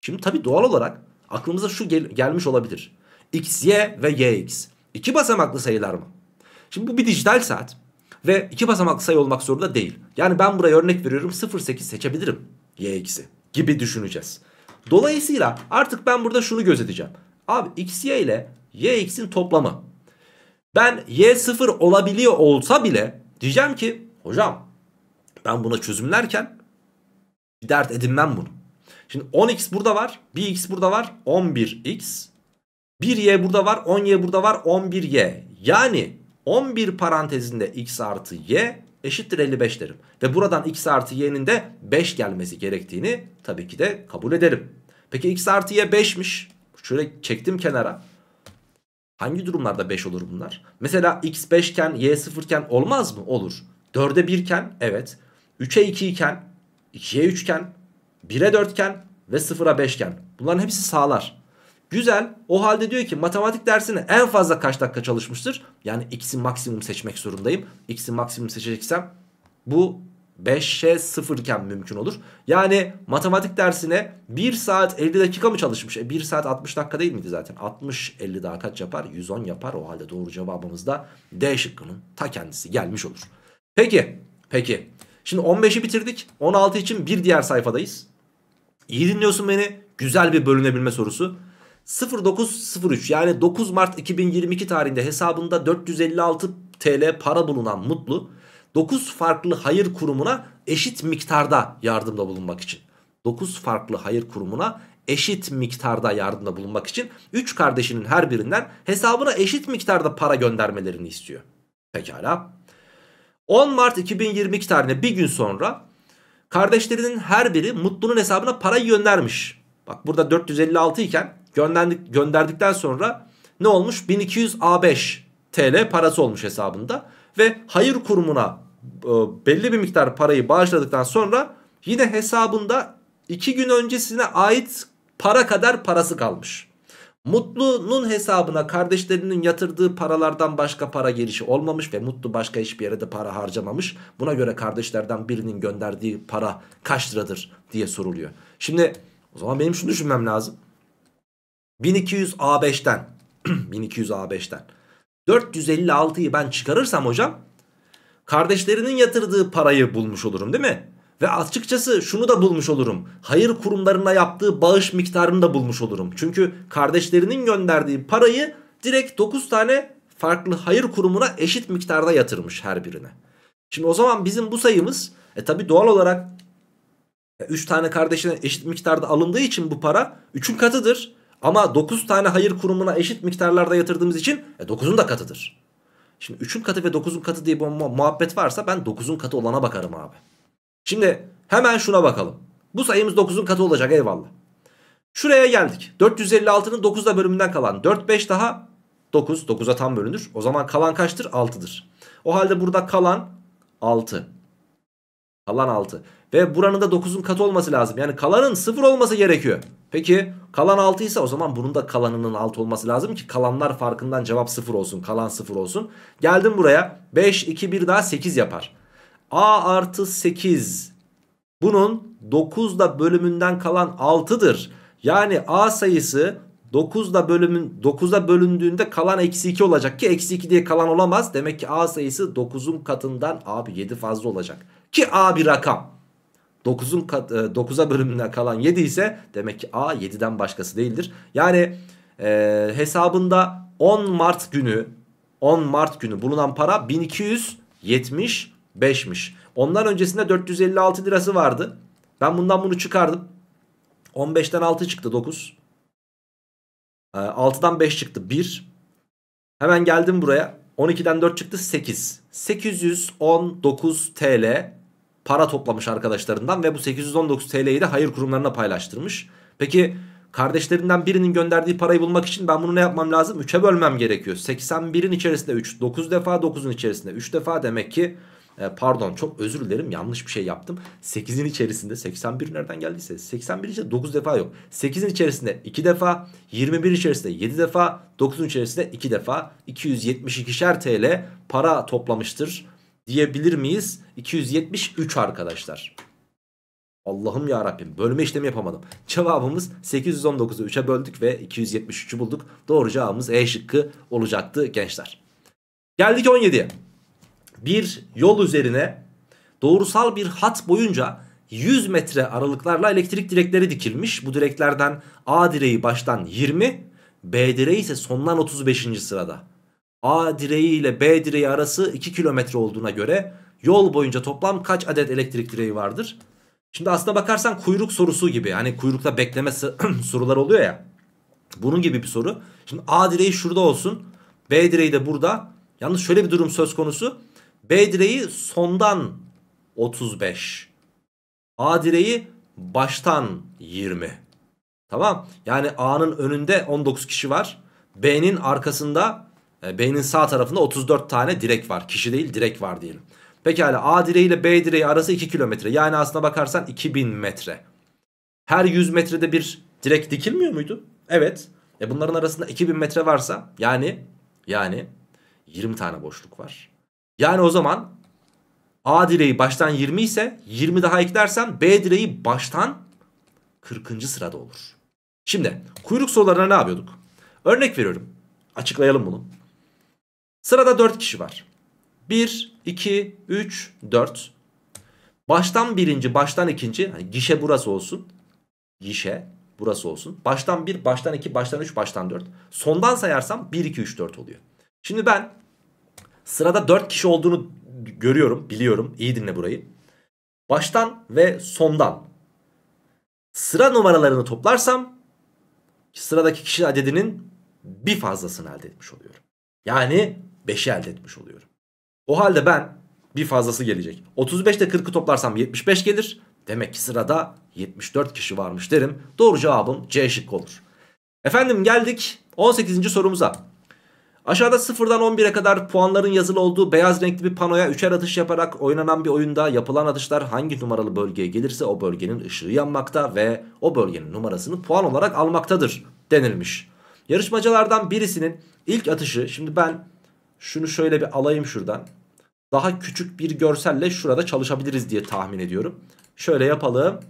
Şimdi tabii doğal olarak aklımıza şu gel gelmiş olabilir. X, Y ve Y X. İki basamaklı sayılar mı? Şimdi bu bir dijital saat ve iki basamaklı sayı olmak zorunda değil. Yani ben buraya örnek veriyorum 0,8 seçebilirim Y X'i gibi düşüneceğiz. Dolayısıyla artık ben burada şunu gözeteceğim. Abi X, Y ile Y X'in toplamı. Ben Y 0 olabiliyor olsa bile diyeceğim ki hocam ben buna çözümlerken bir dert edinmem bunu. Şimdi 10x burada var. 1x burada var. 11x. 1y burada var. 10y burada var. 11y. Yani 11 parantezinde x artı y eşittir 55 derim. Ve buradan x artı y'nin de 5 gelmesi gerektiğini tabii ki de kabul ederim. Peki x artı y 5'miş. Şöyle çektim kenara. Hangi durumlarda 5 olur bunlar? Mesela x 5 iken y 0 iken olmaz mı? Olur. 4'e 1 iken evet. 3'e 2 iken 2'ye 3 iken 1'e 4 iken ve 0'a 5 iken bunların hepsi sağlar. Güzel. O halde diyor ki matematik dersine en fazla kaç dakika çalışmıştır? Yani x'i maksimum seçmek zorundayım. X'i maksimum seçeceksem bu 5'e 0 iken mümkün olur. Yani matematik dersine 1 saat 50 dakika mı çalışmış? E 1 saat 60 dakika değil miydi zaten? 60 50 daha kaç yapar? 110 yapar. O halde doğru cevabımız da D şıkkının ta kendisi gelmiş olur. Peki. Peki. Şimdi 15'i bitirdik. 16 için bir diğer sayfadayız. İyi dinliyorsun beni. Güzel bir bölünebilme sorusu. 0903 yani 9 Mart 2022 tarihinde hesabında 456 TL para bulunan Mutlu 9 farklı hayır kurumuna eşit miktarda yardımda bulunmak için 9 farklı hayır kurumuna eşit miktarda yardımda bulunmak için 3 kardeşinin her birinden hesabına eşit miktarda para göndermelerini istiyor. Pekala. 10 Mart 2022 tarihinde bir gün sonra Kardeşlerinin her biri Mutlu'nun hesabına parayı göndermiş. Bak burada 456 iken gönderdik, gönderdikten sonra ne olmuş? 1200 A5 TL parası olmuş hesabında. Ve hayır kurumuna e, belli bir miktar parayı bağışladıktan sonra yine hesabında 2 gün öncesine ait para kadar parası kalmış. Mutlu'nun hesabına kardeşlerinin yatırdığı paralardan başka para girişi olmamış ve Mutlu başka hiçbir yere de para harcamamış. Buna göre kardeşlerden birinin gönderdiği para kaç liradır diye soruluyor. Şimdi o zaman benim şunu düşünmem lazım. 1200 A5'ten 1200 A5'ten 456'yı ben çıkarırsam hocam kardeşlerinin yatırdığı parayı bulmuş olurum değil mi? Ve açıkçası şunu da bulmuş olurum. Hayır kurumlarına yaptığı bağış miktarını da bulmuş olurum. Çünkü kardeşlerinin gönderdiği parayı direkt 9 tane farklı hayır kurumuna eşit miktarda yatırmış her birine. Şimdi o zaman bizim bu sayımız e tabi doğal olarak 3 e tane kardeşine eşit miktarda alındığı için bu para 3'ün katıdır. Ama 9 tane hayır kurumuna eşit miktarlarda yatırdığımız için e, da katıdır. Şimdi 3'ün katı ve 9'un katı diye bir muhabbet varsa ben 9'un katı olana bakarım abi. Şimdi hemen şuna bakalım. Bu sayımız 9'un katı olacak eyvallah. Şuraya geldik. 456'nın 9'da bölümünden kalan 4 5 daha 9. 9'a tam bölünür. O zaman kalan kaçtır? 6'dır. O halde burada kalan 6. Kalan 6. Ve buranın da 9'un katı olması lazım. Yani kalanın 0 olması gerekiyor. Peki kalan 6 ise o zaman bunun da kalanının 6 olması lazım ki kalanlar farkından cevap 0 olsun. Kalan 0 olsun. Geldim buraya. 5, 2, 1 daha 8 yapar. A artı 8 bunun 9'da bölümünden kalan 6'dır. Yani A sayısı 9'da bölümün 9'da bölündüğünde kalan eksi 2 olacak ki eksi 2 diye kalan olamaz. Demek ki A sayısı 9'un katından abi 7 fazla olacak. Ki A bir rakam. 9'un 9'a e, bölümünden kalan 7 ise demek ki A 7'den başkası değildir. Yani e, hesabında 10 Mart günü 10 Mart günü bulunan para 1270 5'miş. Ondan öncesinde 456 lirası vardı. Ben bundan bunu çıkardım. 15'ten 6 çıktı 9. 6'dan 5 çıktı 1. Hemen geldim buraya. 12'den 4 çıktı 8. 819 TL para toplamış arkadaşlarından ve bu 819 TL'yi de hayır kurumlarına paylaştırmış. Peki kardeşlerinden birinin gönderdiği parayı bulmak için ben bunu ne yapmam lazım? 3'e bölmem gerekiyor. 81'in içerisinde 3, 9 defa 9'un içerisinde 3 defa demek ki e, pardon çok özür dilerim yanlış bir şey yaptım. 8'in içerisinde 81 nereden geldiyse 81 içerisinde 9 defa yok. 8'in içerisinde 2 defa 21 içerisinde 7 defa 9'un içerisinde 2 defa 272'şer TL para toplamıştır diyebilir miyiz? 273 arkadaşlar. Allah'ım ya Rabbim bölme işlemi yapamadım. Cevabımız 819'u 3'e böldük ve 273'ü bulduk. Doğru cevabımız E şıkkı olacaktı gençler. Geldik 17'ye bir yol üzerine doğrusal bir hat boyunca 100 metre aralıklarla elektrik direkleri dikilmiş. Bu direklerden A direği baştan 20, B direği ise sondan 35. sırada. A direği ile B direği arası 2 kilometre olduğuna göre yol boyunca toplam kaç adet elektrik direği vardır? Şimdi aslına bakarsan kuyruk sorusu gibi. Hani kuyrukta bekleme sorular oluyor ya. Bunun gibi bir soru. Şimdi A direği şurada olsun. B direği de burada. Yalnız şöyle bir durum söz konusu. B direği sondan 35. A direği baştan 20. Tamam. Yani A'nın önünde 19 kişi var. B'nin arkasında e, B'nin sağ tarafında 34 tane direk var. Kişi değil direk var diyelim. Pekala A direği ile B direği arası 2 kilometre. Yani aslına bakarsan 2000 metre. Her 100 metrede bir direk dikilmiyor muydu? Evet. E bunların arasında 2000 metre varsa yani yani 20 tane boşluk var. Yani o zaman A direği baştan 20 ise 20 daha eklersem B direği baştan 40. sırada olur. Şimdi kuyruk sorularına ne yapıyorduk? Örnek veriyorum. Açıklayalım bunu. Sırada 4 kişi var. 1, 2, 3, 4. Baştan birinci, baştan ikinci. Hani gişe burası olsun. Gişe burası olsun. Baştan 1, baştan 2, baştan 3, baştan 4. Sondan sayarsam 1, 2, 3, 4 oluyor. Şimdi ben Sırada 4 kişi olduğunu görüyorum, biliyorum. İyi dinle burayı. Baştan ve sondan sıra numaralarını toplarsam sıradaki kişi adedinin bir fazlasını elde etmiş oluyorum. Yani 5'i elde etmiş oluyorum. O halde ben bir fazlası gelecek. 35 ile 40'ı toplarsam 75 gelir. Demek ki sırada 74 kişi varmış derim. Doğru cevabım C şıkkı olur. Efendim geldik 18. sorumuza. Aşağıda 0'dan 11'e kadar puanların yazılı olduğu beyaz renkli bir panoya 3'er atış yaparak oynanan bir oyunda yapılan atışlar hangi numaralı bölgeye gelirse o bölgenin ışığı yanmakta ve o bölgenin numarasını puan olarak almaktadır denilmiş. Yarışmacılardan birisinin ilk atışı şimdi ben şunu şöyle bir alayım şuradan. Daha küçük bir görselle şurada çalışabiliriz diye tahmin ediyorum. Şöyle yapalım.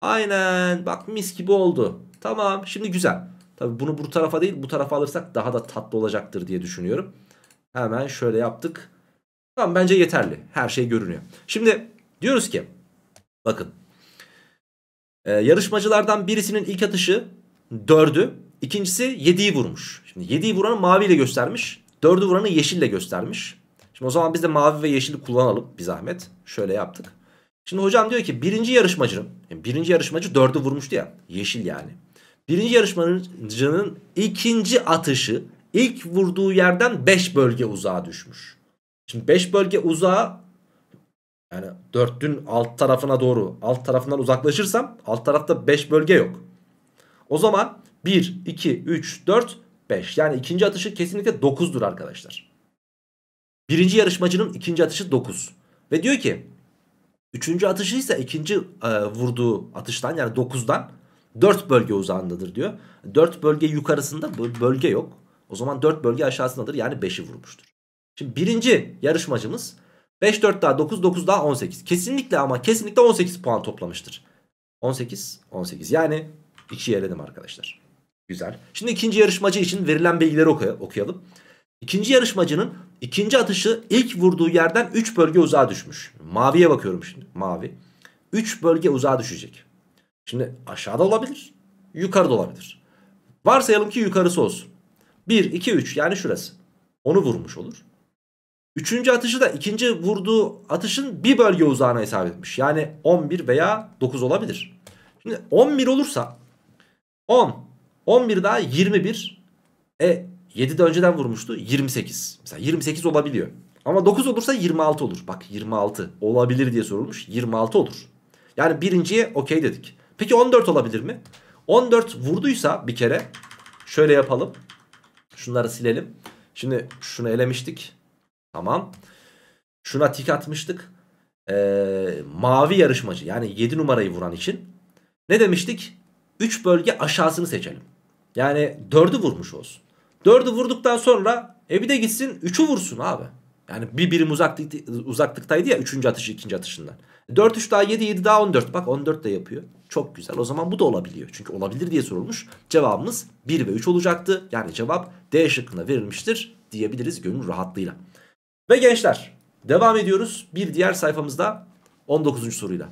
Aynen bak mis gibi oldu. Tamam şimdi güzel. Tabi bunu bu tarafa değil bu tarafa alırsak daha da tatlı olacaktır diye düşünüyorum. Hemen şöyle yaptık. Tamam bence yeterli. Her şey görünüyor. Şimdi diyoruz ki bakın e, yarışmacılardan birisinin ilk atışı 4'ü ikincisi 7'yi vurmuş. Şimdi 7'yi vuranı maviyle göstermiş. 4'ü vuranı yeşille göstermiş. Şimdi o zaman biz de mavi ve yeşili kullanalım bir zahmet. Şöyle yaptık. Şimdi hocam diyor ki birinci yarışmacının yani birinci yarışmacı 4'ü vurmuştu ya yeşil yani. Birinci yarışmacının ikinci atışı ilk vurduğu yerden 5 bölge uzağa düşmüş. Şimdi 5 bölge uzağa yani 4'ün alt tarafına doğru alt tarafından uzaklaşırsam alt tarafta 5 bölge yok. O zaman 1, 2, 3, 4, 5. Yani ikinci atışı kesinlikle 9'dur arkadaşlar. Birinci yarışmacının ikinci atışı 9. Ve diyor ki üçüncü atışı ise ikinci e, vurduğu atıştan yani 9'dan 4 bölge uzağındadır diyor. 4 bölge yukarısında bölge yok. O zaman 4 bölge aşağısındadır yani 5'i vurmuştur. Şimdi birinci yarışmacımız 5 4 daha 9 9 daha 18. Kesinlikle ama kesinlikle 18 puan toplamıştır. 18 18 yani 2'yi eledim arkadaşlar. Güzel. Şimdi ikinci yarışmacı için verilen bilgileri okuyalım. İkinci yarışmacının ikinci atışı ilk vurduğu yerden 3 bölge uzağa düşmüş. Maviye bakıyorum şimdi. Mavi. 3 bölge uzağa düşecek. Şimdi aşağıda olabilir. Yukarıda olabilir. Varsayalım ki yukarısı olsun. 1, 2, 3 yani şurası. Onu vurmuş olur. Üçüncü atışı da ikinci vurduğu atışın bir bölge uzağına hesap etmiş. Yani 11 veya 9 olabilir. Şimdi 11 olursa 10, 11 daha 21. E 7 de önceden vurmuştu 28. Mesela 28 olabiliyor. Ama 9 olursa 26 olur. Bak 26 olabilir diye sorulmuş. 26 olur. Yani birinciye okey dedik. Peki 14 olabilir mi? 14 vurduysa bir kere şöyle yapalım. Şunları silelim. Şimdi şunu elemiştik. Tamam. Şuna tik atmıştık. Ee, mavi yarışmacı yani 7 numarayı vuran için ne demiştik? 3 bölge aşağısını seçelim. Yani 4'ü vurmuş olsun. 4'ü vurduktan sonra e bir de gitsin 3'ü vursun abi. Yani bir birim uzaklık, uzaklıktaydı ya 3. atışı 2. atışından. 4 3 daha 7 7 daha 14. Bak 14 de yapıyor. Çok güzel. O zaman bu da olabiliyor. Çünkü olabilir diye sorulmuş. Cevabımız 1 ve 3 olacaktı. Yani cevap D şıkkına verilmiştir diyebiliriz gönül rahatlığıyla. Ve gençler devam ediyoruz bir diğer sayfamızda 19. soruyla.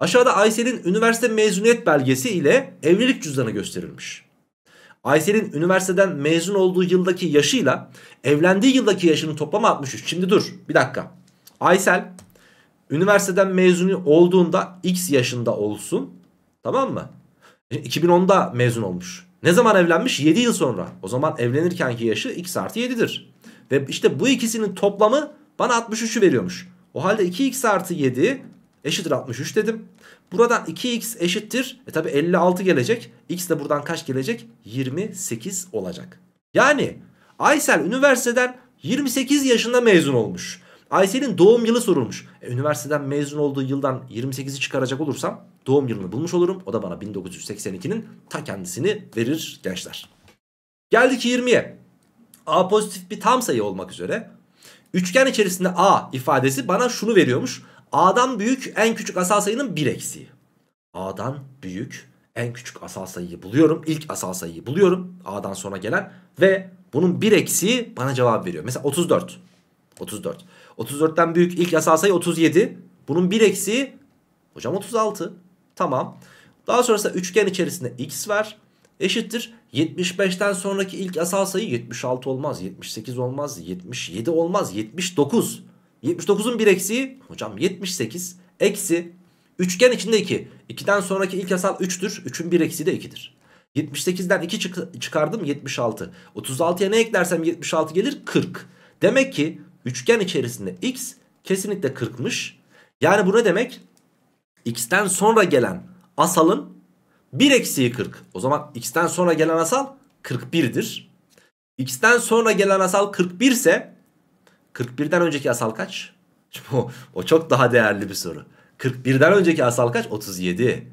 Aşağıda Aysel'in üniversite mezuniyet belgesi ile evlilik cüzdanı gösterilmiş. Aysel'in üniversiteden mezun olduğu yıldaki yaşıyla evlendiği yıldaki yaşının toplamı 63. Şimdi dur bir dakika. Aysel üniversiteden mezunu olduğunda X yaşında olsun. Tamam mı? 2010'da e, mezun olmuş. Ne zaman evlenmiş? 7 yıl sonra. O zaman evlenirkenki yaşı x artı 7'dir. Ve işte bu ikisinin toplamı bana 63'ü veriyormuş. O halde 2x artı 7 eşittir 63 dedim. Buradan 2x eşittir. E tabi 56 gelecek. X de buradan kaç gelecek? 28 olacak. Yani Aysel üniversiteden 28 yaşında mezun olmuş. Aysel'in doğum yılı sorulmuş. E, üniversiteden mezun olduğu yıldan 28'i çıkaracak olursam doğum yılını bulmuş olurum. O da bana 1982'nin ta kendisini verir gençler. Geldik 20'ye. A pozitif bir tam sayı olmak üzere. Üçgen içerisinde A ifadesi bana şunu veriyormuş. A'dan büyük en küçük asal sayının bir eksiği. A'dan büyük en küçük asal sayıyı buluyorum. İlk asal sayıyı buluyorum. A'dan sonra gelen ve bunun bir eksiği bana cevap veriyor. Mesela 34. 34. 34'ten büyük ilk asal sayı 37. Bunun bir eksiği hocam 36. Tamam. Daha sonrasında üçgen içerisinde x var. Eşittir 75'ten sonraki ilk asal sayı 76 olmaz, 78 olmaz, 77 olmaz, 79. 79'un bir eksiği hocam 78 eksi üçgen içinde 2. 2'den sonraki ilk asal 3'tür. 3'ün bir eksiği de 2'dir. 78'den 2 çık çıkardım 76. 36'ya ne eklersem 76 gelir 40. Demek ki üçgen içerisinde x kesinlikle 40'mış. Yani bu ne demek? x'ten sonra gelen asalın bir eksiği 40. O zaman x'ten sonra gelen asal 41'dir. x'ten sonra gelen asal 41 ise 41'den önceki asal kaç? o, o çok daha değerli bir soru. 41'den önceki asal kaç? 37.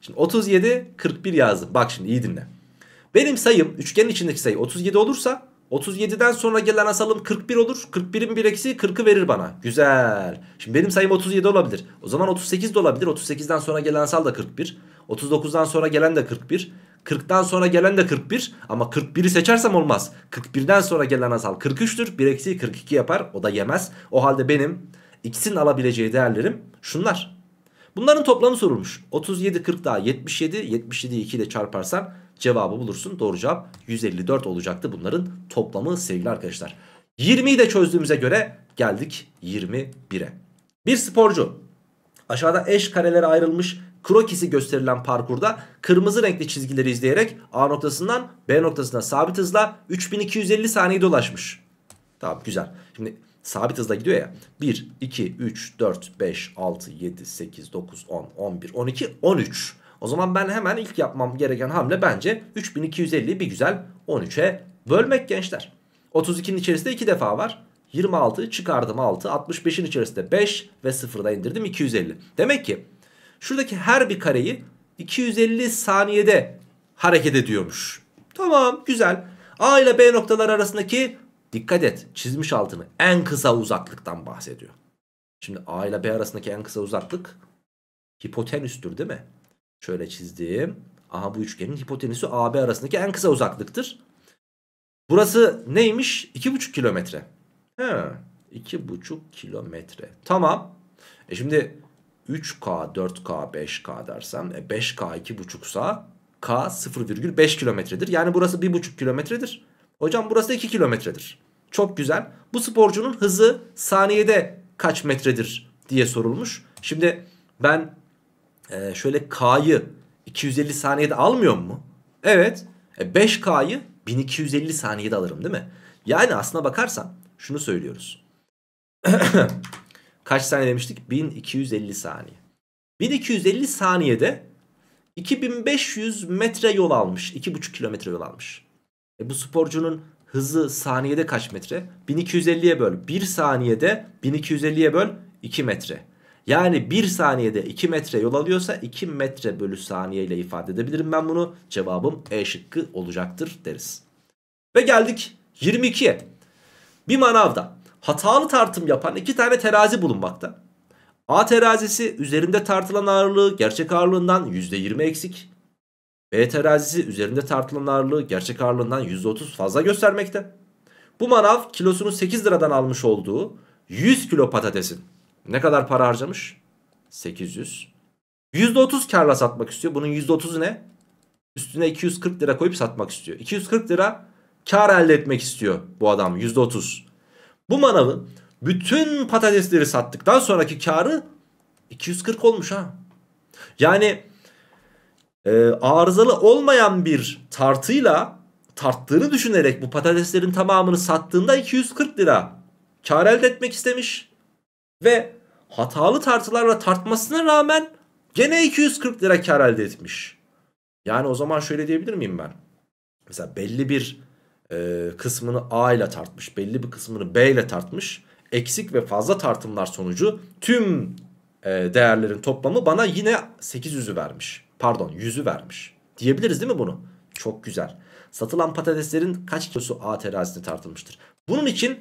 Şimdi 37, 41 yazdım. Bak şimdi iyi dinle. Benim sayım üçgenin içindeki sayı 37 olursa 37'den sonra gelen asalım 41 olur. 41'in bir eksiği 40'ı verir bana. Güzel. Şimdi benim sayım 37 olabilir. O zaman 38 de olabilir. 38'den sonra gelen asal da 41. 39'dan sonra gelen de 41. 40'tan sonra gelen de 41 ama 41'i seçersem olmaz. 41'den sonra gelen azal. 43'tür. 1 eksiği 42 yapar. O da yemez. O halde benim ikisinin alabileceği değerlerim şunlar. Bunların toplamı sorulmuş. 37, 40 daha 77. 77'yi 2 ile çarparsan cevabı bulursun. Doğru cevap 154 olacaktı bunların toplamı sevgili arkadaşlar. 20'yi de çözdüğümüze göre geldik 21'e. Bir sporcu aşağıda eş karelere ayrılmış krokisi gösterilen parkurda kırmızı renkli çizgileri izleyerek A noktasından B noktasına sabit hızla 3250 saniye dolaşmış. Tamam güzel. Şimdi sabit hızla gidiyor ya. 1, 2, 3, 4, 5, 6, 7, 8, 9, 10, 11, 12, 13. O zaman ben hemen ilk yapmam gereken hamle bence 3250'yi bir güzel 13'e bölmek gençler. 32'nin içerisinde 2 defa var. 26 çıkardım 6. 65'in içerisinde 5 ve 0'da indirdim 250. Demek ki Şuradaki her bir kareyi 250 saniyede hareket ediyormuş. Tamam güzel. A ile B noktaları arasındaki dikkat et çizmiş altını en kısa uzaklıktan bahsediyor. Şimdi A ile B arasındaki en kısa uzaklık hipotenüstür değil mi? Şöyle çizdim. Aha bu üçgenin hipotenüsü AB arasındaki en kısa uzaklıktır. Burası neymiş? 2,5 kilometre. He, 2,5 kilometre. Tamam. E şimdi 3K, 4K, 5K dersem e 5K 2,5 sa K 0,5 kilometredir. Yani burası 1,5 kilometredir. Hocam burası 2 kilometredir. Çok güzel. Bu sporcunun hızı saniyede kaç metredir diye sorulmuş. Şimdi ben e, şöyle K'yı 250 saniyede almıyor mu? Evet. E 5K'yı 1250 saniyede alırım değil mi? Yani aslına bakarsan şunu söylüyoruz. Kaç saniye demiştik? 1250 saniye. 1250 saniyede 2500 metre yol almış. 2,5 kilometre yol almış. E bu sporcunun hızı saniyede kaç metre? 1250'ye böl. 1 saniyede 1250'ye böl 2 metre. Yani 1 saniyede 2 metre yol alıyorsa 2 metre bölü saniye ile ifade edebilirim ben bunu. Cevabım E şıkkı olacaktır deriz. Ve geldik 22'ye. Bir manavda hatalı tartım yapan iki tane terazi bulunmakta. A terazisi üzerinde tartılan ağırlığı gerçek ağırlığından %20 eksik. B terazisi üzerinde tartılan ağırlığı gerçek ağırlığından %30 fazla göstermekte. Bu manav kilosunu 8 liradan almış olduğu 100 kilo patatesin ne kadar para harcamış? 800. %30 karla satmak istiyor. Bunun %30'u ne? Üstüne 240 lira koyup satmak istiyor. 240 lira kar elde etmek istiyor bu adam %30. Bu manavın bütün patatesleri sattıktan sonraki karı 240 olmuş ha. Yani e, arızalı olmayan bir tartıyla tarttığını düşünerek bu patateslerin tamamını sattığında 240 lira kar elde etmek istemiş. Ve hatalı tartılarla tartmasına rağmen gene 240 lira kar elde etmiş. Yani o zaman şöyle diyebilir miyim ben? Mesela belli bir e, kısmını A ile tartmış. Belli bir kısmını B ile tartmış. Eksik ve fazla tartımlar sonucu tüm e, değerlerin toplamı bana yine 800'ü vermiş. Pardon 100'ü vermiş. Diyebiliriz değil mi bunu? Çok güzel. Satılan patateslerin kaç kilosu A terazisine tartılmıştır? Bunun için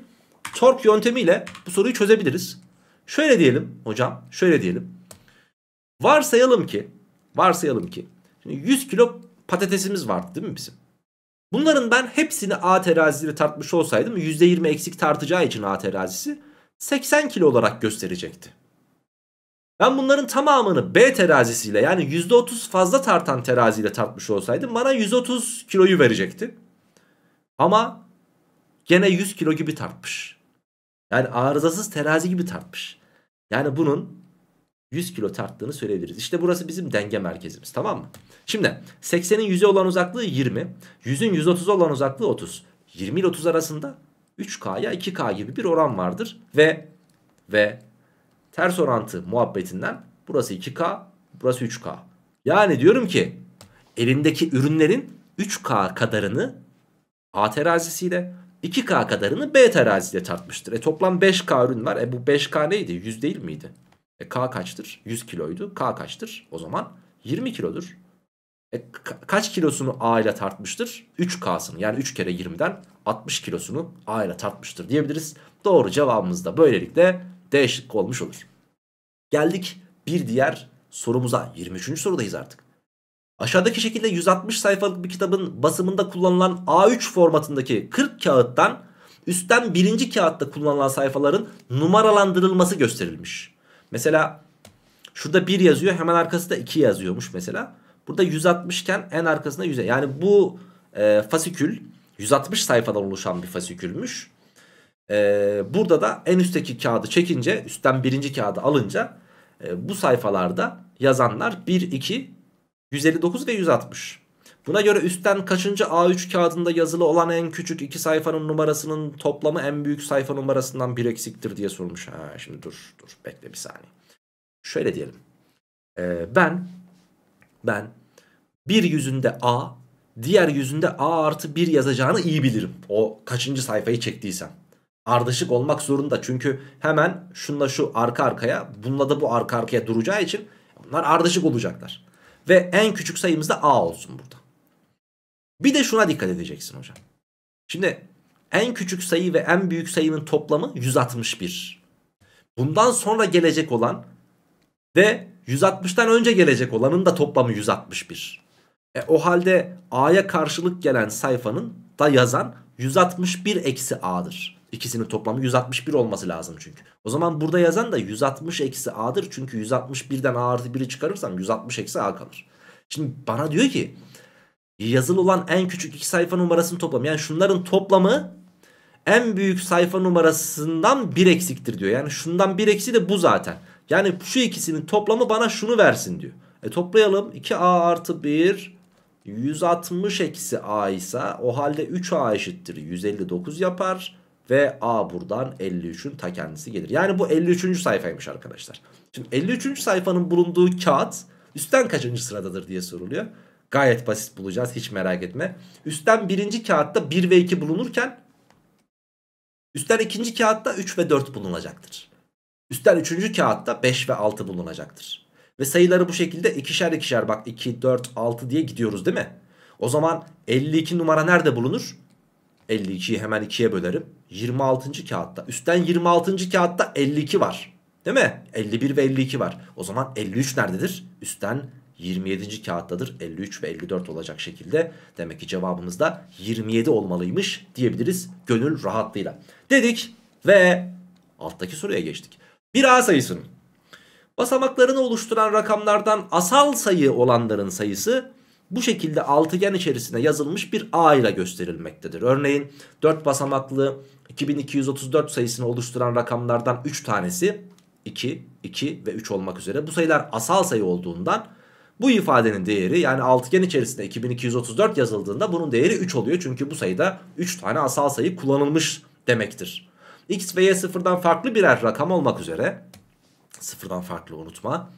tork yöntemiyle bu soruyu çözebiliriz. Şöyle diyelim hocam. Şöyle diyelim. Varsayalım ki varsayalım ki 100 kilo patatesimiz vardı değil mi bizim? Bunların ben hepsini A terazileri tartmış olsaydım %20 eksik tartacağı için A terazisi 80 kilo olarak gösterecekti. Ben bunların tamamını B terazisiyle yani %30 fazla tartan teraziyle tartmış olsaydım bana 130 kiloyu verecekti. Ama gene 100 kilo gibi tartmış. Yani arızasız terazi gibi tartmış. Yani bunun 100 kilo tarttığını söyleyebiliriz. İşte burası bizim denge merkezimiz tamam mı? Şimdi 80'in 100'e olan uzaklığı 20. 100'ün 130'e olan uzaklığı 30. 20 ile 30 arasında 3K'ya 2K gibi bir oran vardır. Ve ve ters orantı muhabbetinden burası 2K burası 3K. Yani diyorum ki elindeki ürünlerin 3K kadarını A terazisiyle 2K kadarını B terazisiyle tartmıştır. E toplam 5K ürün var. E bu 5K neydi? 100 değil miydi? E, K kaçtır? 100 kiloydu. K kaçtır? O zaman 20 kilodur. E, kaç kilosunu A ile tartmıştır? 3K'sını yani 3 kere 20'den 60 kilosunu A ile tartmıştır diyebiliriz. Doğru cevabımız da böylelikle D şıkkı olmuş olur. Geldik bir diğer sorumuza. 23. sorudayız artık. Aşağıdaki şekilde 160 sayfalık bir kitabın basımında kullanılan A3 formatındaki 40 kağıttan üstten birinci kağıtta kullanılan sayfaların numaralandırılması gösterilmiş. Mesela şurada 1 yazıyor hemen arkasında 2 yazıyormuş mesela. Burada 160 iken en arkasında 100. Yani bu e, fasikül 160 sayfadan oluşan bir fasikülmüş. E, burada da en üstteki kağıdı çekince üstten birinci kağıdı alınca e, bu sayfalarda yazanlar 1, 2, 159 ve 160. Buna göre üstten kaçıncı A3 kağıdında yazılı olan en küçük iki sayfanın numarasının toplamı en büyük sayfa numarasından bir eksiktir diye sormuş. Ha, şimdi dur dur bekle bir saniye. Şöyle diyelim. Ee, ben ben bir yüzünde A diğer yüzünde A artı 1 yazacağını iyi bilirim. O kaçıncı sayfayı çektiysem. Ardışık olmak zorunda çünkü hemen şunla şu arka arkaya bununla da bu arka arkaya duracağı için bunlar ardışık olacaklar. Ve en küçük sayımız da A olsun burada. Bir de şuna dikkat edeceksin hocam. Şimdi en küçük sayı ve en büyük sayının toplamı 161. Bundan sonra gelecek olan ve 160'tan önce gelecek olanın da toplamı 161. E, o halde A'ya karşılık gelen sayfanın da yazan 161 eksi A'dır. İkisinin toplamı 161 olması lazım çünkü. O zaman burada yazan da 160 eksi A'dır. Çünkü 161'den A artı 1'i çıkarırsam 160 eksi A kalır. Şimdi bana diyor ki yazılı olan en küçük iki sayfa numarasının toplam Yani şunların toplamı en büyük sayfa numarasından bir eksiktir diyor. Yani şundan bir eksi de bu zaten. Yani şu ikisinin toplamı bana şunu versin diyor. E toplayalım 2a artı 1 160 eksi a ise o halde 3a eşittir 159 yapar. Ve a buradan 53'ün ta kendisi gelir. Yani bu 53. sayfaymış arkadaşlar. Şimdi 53. sayfanın bulunduğu kağıt üstten kaçıncı sıradadır diye soruluyor. Gayet basit bulacağız hiç merak etme. Üstten birinci kağıtta 1 ve 2 bulunurken üstten ikinci kağıtta 3 ve 4 bulunacaktır. Üstten üçüncü kağıtta 5 ve 6 bulunacaktır. Ve sayıları bu şekilde ikişer ikişer bak 2, 4, 6 diye gidiyoruz değil mi? O zaman 52 numara nerede bulunur? 52'yi hemen 2'ye bölerim. 26. kağıtta. Üstten 26. kağıtta 52 var. Değil mi? 51 ve 52 var. O zaman 53 nerededir? Üstten 27. kağıttadır 53 ve 54 olacak şekilde. Demek ki cevabımız da 27 olmalıymış diyebiliriz gönül rahatlığıyla. Dedik ve alttaki soruya geçtik. Bir A sayısının basamaklarını oluşturan rakamlardan asal sayı olanların sayısı bu şekilde altıgen içerisine yazılmış bir A ile gösterilmektedir. Örneğin 4 basamaklı 2234 sayısını oluşturan rakamlardan 3 tanesi 2, 2 ve 3 olmak üzere bu sayılar asal sayı olduğundan bu ifadenin değeri yani altıgen içerisinde 2234 yazıldığında bunun değeri 3 oluyor. Çünkü bu sayıda 3 tane asal sayı kullanılmış demektir. X ve Y sıfırdan farklı birer rakam olmak üzere sıfırdan farklı unutma.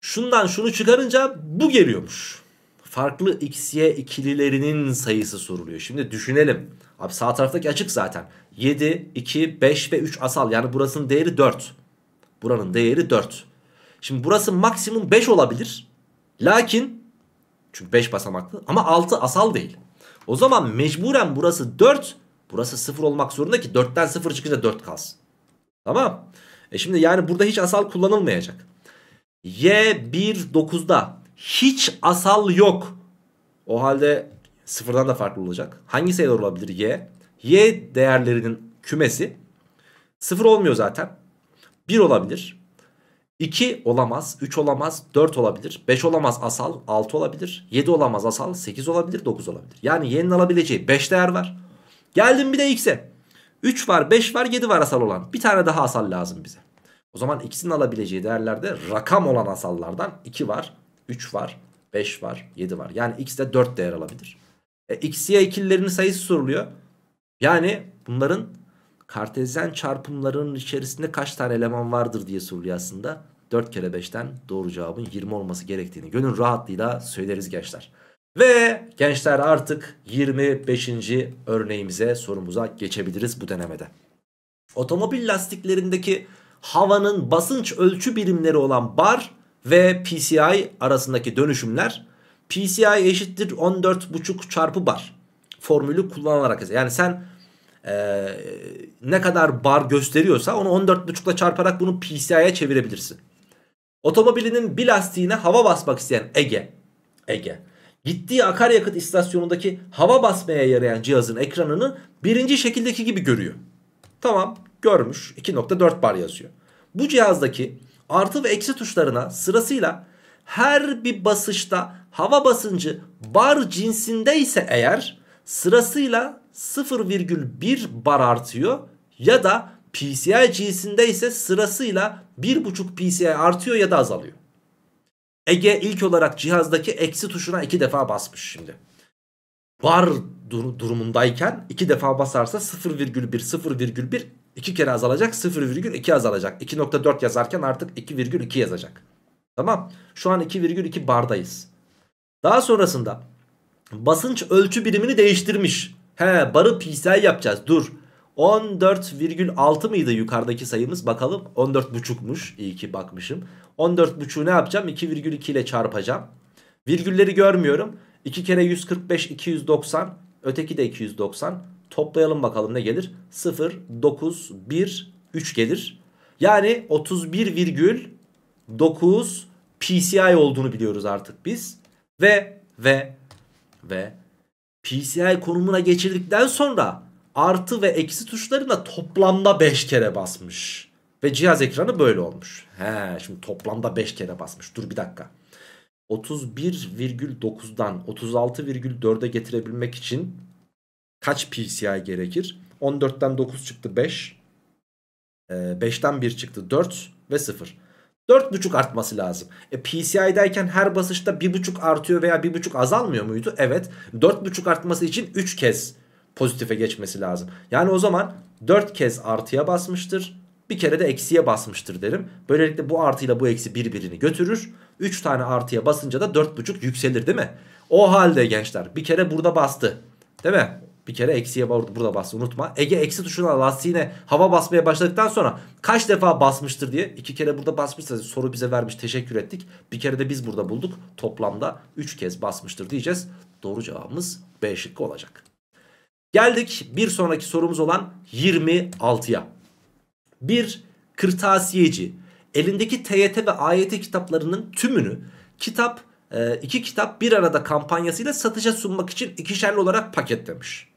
Şundan şunu çıkarınca bu geliyormuş. Farklı X, Y ikililerinin sayısı soruluyor. Şimdi düşünelim. Abi sağ taraftaki açık zaten. 7, 2, 5 ve 3 asal yani burasının değeri 4. Buranın değeri 4. Şimdi burası maksimum 5 olabilir. Lakin çünkü 5 basamaklı ama 6 asal değil. O zaman mecburen burası 4 burası 0 olmak zorunda ki 4'ten 0 çıkınca 4 kalsın. Tamam. E şimdi yani burada hiç asal kullanılmayacak. Y 1 9'da hiç asal yok. O halde sıfırdan da farklı olacak. Hangi sayılar olabilir y? Y değerlerinin kümesi sıfır olmuyor zaten. 1 olabilir. 2 olamaz, 3 olamaz, 4 olabilir, 5 olamaz asal, 6 olabilir, 7 olamaz asal, 8 olabilir, 9 olabilir. Yani y'nin alabileceği 5 değer var. Geldim bir de x'e. 3 var, 5 var, 7 var asal olan. Bir tane daha asal lazım bize. O zaman x'in alabileceği değerlerde rakam olan asallardan 2 var, 3 var, 5 var, 7 var. Yani x de 4 değer alabilir. E, x, y sayısı soruluyor. Yani bunların Kartezyen çarpımlarının içerisinde kaç tane eleman vardır diye soruluyor aslında. 4 kere 5'ten doğru cevabın 20 olması gerektiğini gönül rahatlığıyla söyleriz gençler. Ve gençler artık 25. örneğimize sorumuza geçebiliriz bu denemede. Otomobil lastiklerindeki havanın basınç ölçü birimleri olan bar ve PCI arasındaki dönüşümler PCI eşittir 14.5 çarpı bar formülü kullanılarak yani sen e, ne kadar bar gösteriyorsa onu 14.5 ile çarparak bunu PCI'ye çevirebilirsin. Otomobilinin bir lastiğine hava basmak isteyen Ege, Ege gittiği akaryakıt istasyonundaki hava basmaya yarayan cihazın ekranını birinci şekildeki gibi görüyor. Tamam görmüş 2.4 bar yazıyor. Bu cihazdaki artı ve eksi tuşlarına sırasıyla her bir basışta hava basıncı bar cinsinde ise eğer sırasıyla 0,1 bar artıyor ya da PCI cinsinde ise sırasıyla 1,5 PCI artıyor ya da azalıyor. Ege ilk olarak cihazdaki eksi tuşuna iki defa basmış şimdi. Bar dur durumundayken iki defa basarsa 0,1 0,1 iki kere azalacak 0,2 azalacak. 2.4 yazarken artık 2,2 yazacak. Tamam şu an 2,2 bardayız. Daha sonrasında basınç ölçü birimini değiştirmiş. He barı psel yapacağız dur. 14,6 mıydı yukarıdaki sayımız bakalım. 14,5'muş iyi ki bakmışım. 14,5'u ne yapacağım? 2,2 ile çarpacağım. Virgülleri görmüyorum. 2 kere 145 290 öteki de 290. Toplayalım bakalım ne gelir? 0, 9, 1, 3 gelir. Yani 31,9 PCI olduğunu biliyoruz artık biz. Ve ve ve PCI konumuna geçirdikten sonra artı ve eksi tuşlarına toplamda 5 kere basmış. Ve cihaz ekranı böyle olmuş. He şimdi toplamda 5 kere basmış. Dur bir dakika. 31,9'dan 36,4'e getirebilmek için kaç PCI gerekir? 14'ten 9 çıktı 5. 5'ten 1 çıktı 4 ve 0. 4,5 artması lazım. E PCI'dayken her basışta 1,5 artıyor veya 1,5 azalmıyor muydu? Evet. 4,5 artması için 3 kez pozitife geçmesi lazım. Yani o zaman 4 kez artıya basmıştır. Bir kere de eksiye basmıştır derim. Böylelikle bu artıyla bu eksi birbirini götürür. 3 tane artıya basınca da 4,5 yükselir değil mi? O halde gençler bir kere burada bastı. Değil mi? Bir kere eksiye burada bas unutma. Ege eksi tuşuna lastiğine hava basmaya başladıktan sonra kaç defa basmıştır diye iki kere burada basmışsınız. Soru bize vermiş teşekkür ettik. Bir kere de biz burada bulduk. Toplamda 3 kez basmıştır diyeceğiz. Doğru cevabımız B şıkkı olacak. Geldik bir sonraki sorumuz olan 26'ya. Bir kırtasiyeci elindeki TYT ve AYT kitaplarının tümünü kitap e, iki kitap bir arada kampanyasıyla satışa sunmak için ikişerli olarak paketlemiş.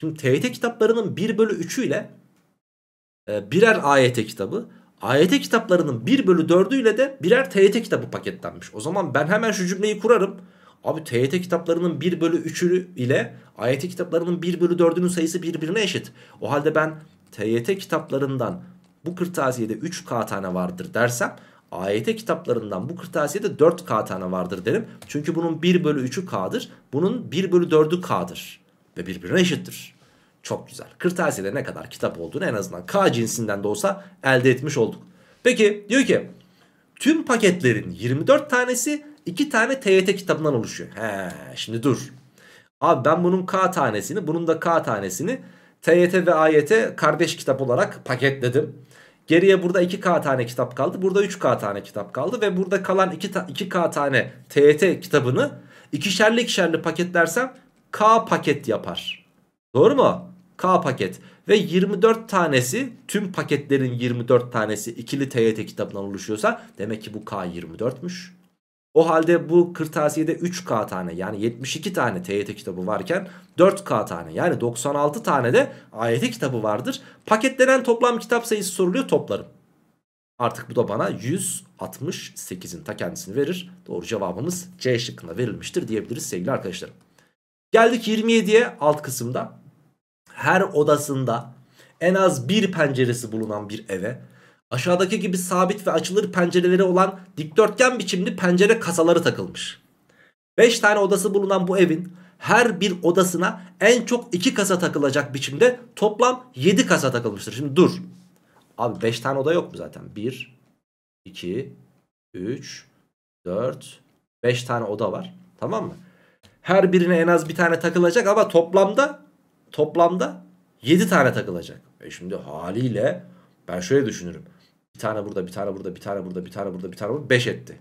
Şimdi TYT kitaplarının 1 bölü 3'ü ile e, birer AYT kitabı. AYT kitaplarının 1 bölü 4'ü ile de birer TYT kitabı paketlenmiş. O zaman ben hemen şu cümleyi kurarım. Abi TYT kitaplarının 1 bölü 3'ü ile AYT kitaplarının 1 bölü 4'ünün sayısı birbirine eşit. O halde ben TYT kitaplarından bu kırtasiyede 3K tane vardır dersem AYT kitaplarından bu kırtasiyede 4K tane vardır derim. Çünkü bunun 1 bölü 3'ü K'dır. Bunun 1 bölü 4'ü K'dır ve birbirine eşittir. Çok güzel. Kırtasiyede ne kadar kitap olduğunu en azından K cinsinden de olsa elde etmiş olduk. Peki diyor ki tüm paketlerin 24 tanesi 2 tane TYT kitabından oluşuyor. He, şimdi dur. Abi ben bunun K tanesini bunun da K tanesini TYT ve AYT kardeş kitap olarak paketledim. Geriye burada 2K tane kitap kaldı. Burada 3K tane kitap kaldı. Ve burada kalan 2 k tane TYT kitabını ikişerli ikişerli paketlersem K paket yapar. Doğru mu? K paket. Ve 24 tanesi tüm paketlerin 24 tanesi ikili TYT kitabından oluşuyorsa demek ki bu K 24'müş. O halde bu kırtasiyede 3K tane yani 72 tane TYT kitabı varken 4K tane yani 96 tane de AYT kitabı vardır. Paketlenen toplam kitap sayısı soruluyor toplarım. Artık bu da bana 168'in ta kendisini verir. Doğru cevabımız C şıkkında verilmiştir diyebiliriz sevgili arkadaşlarım. Geldik 27'ye alt kısımda. Her odasında en az bir penceresi bulunan bir eve aşağıdaki gibi sabit ve açılır pencereleri olan dikdörtgen biçimli pencere kasaları takılmış. 5 tane odası bulunan bu evin her bir odasına en çok 2 kasa takılacak biçimde toplam 7 kasa takılmıştır. Şimdi dur. Abi 5 tane oda yok mu zaten? 1, 2, 3, 4, 5 tane oda var. Tamam mı? Her birine en az bir tane takılacak ama toplamda toplamda 7 tane takılacak. E şimdi haliyle ben şöyle düşünürüm. Bir tane burada, bir tane burada, bir tane burada, bir tane burada, bir tane burada 5 etti.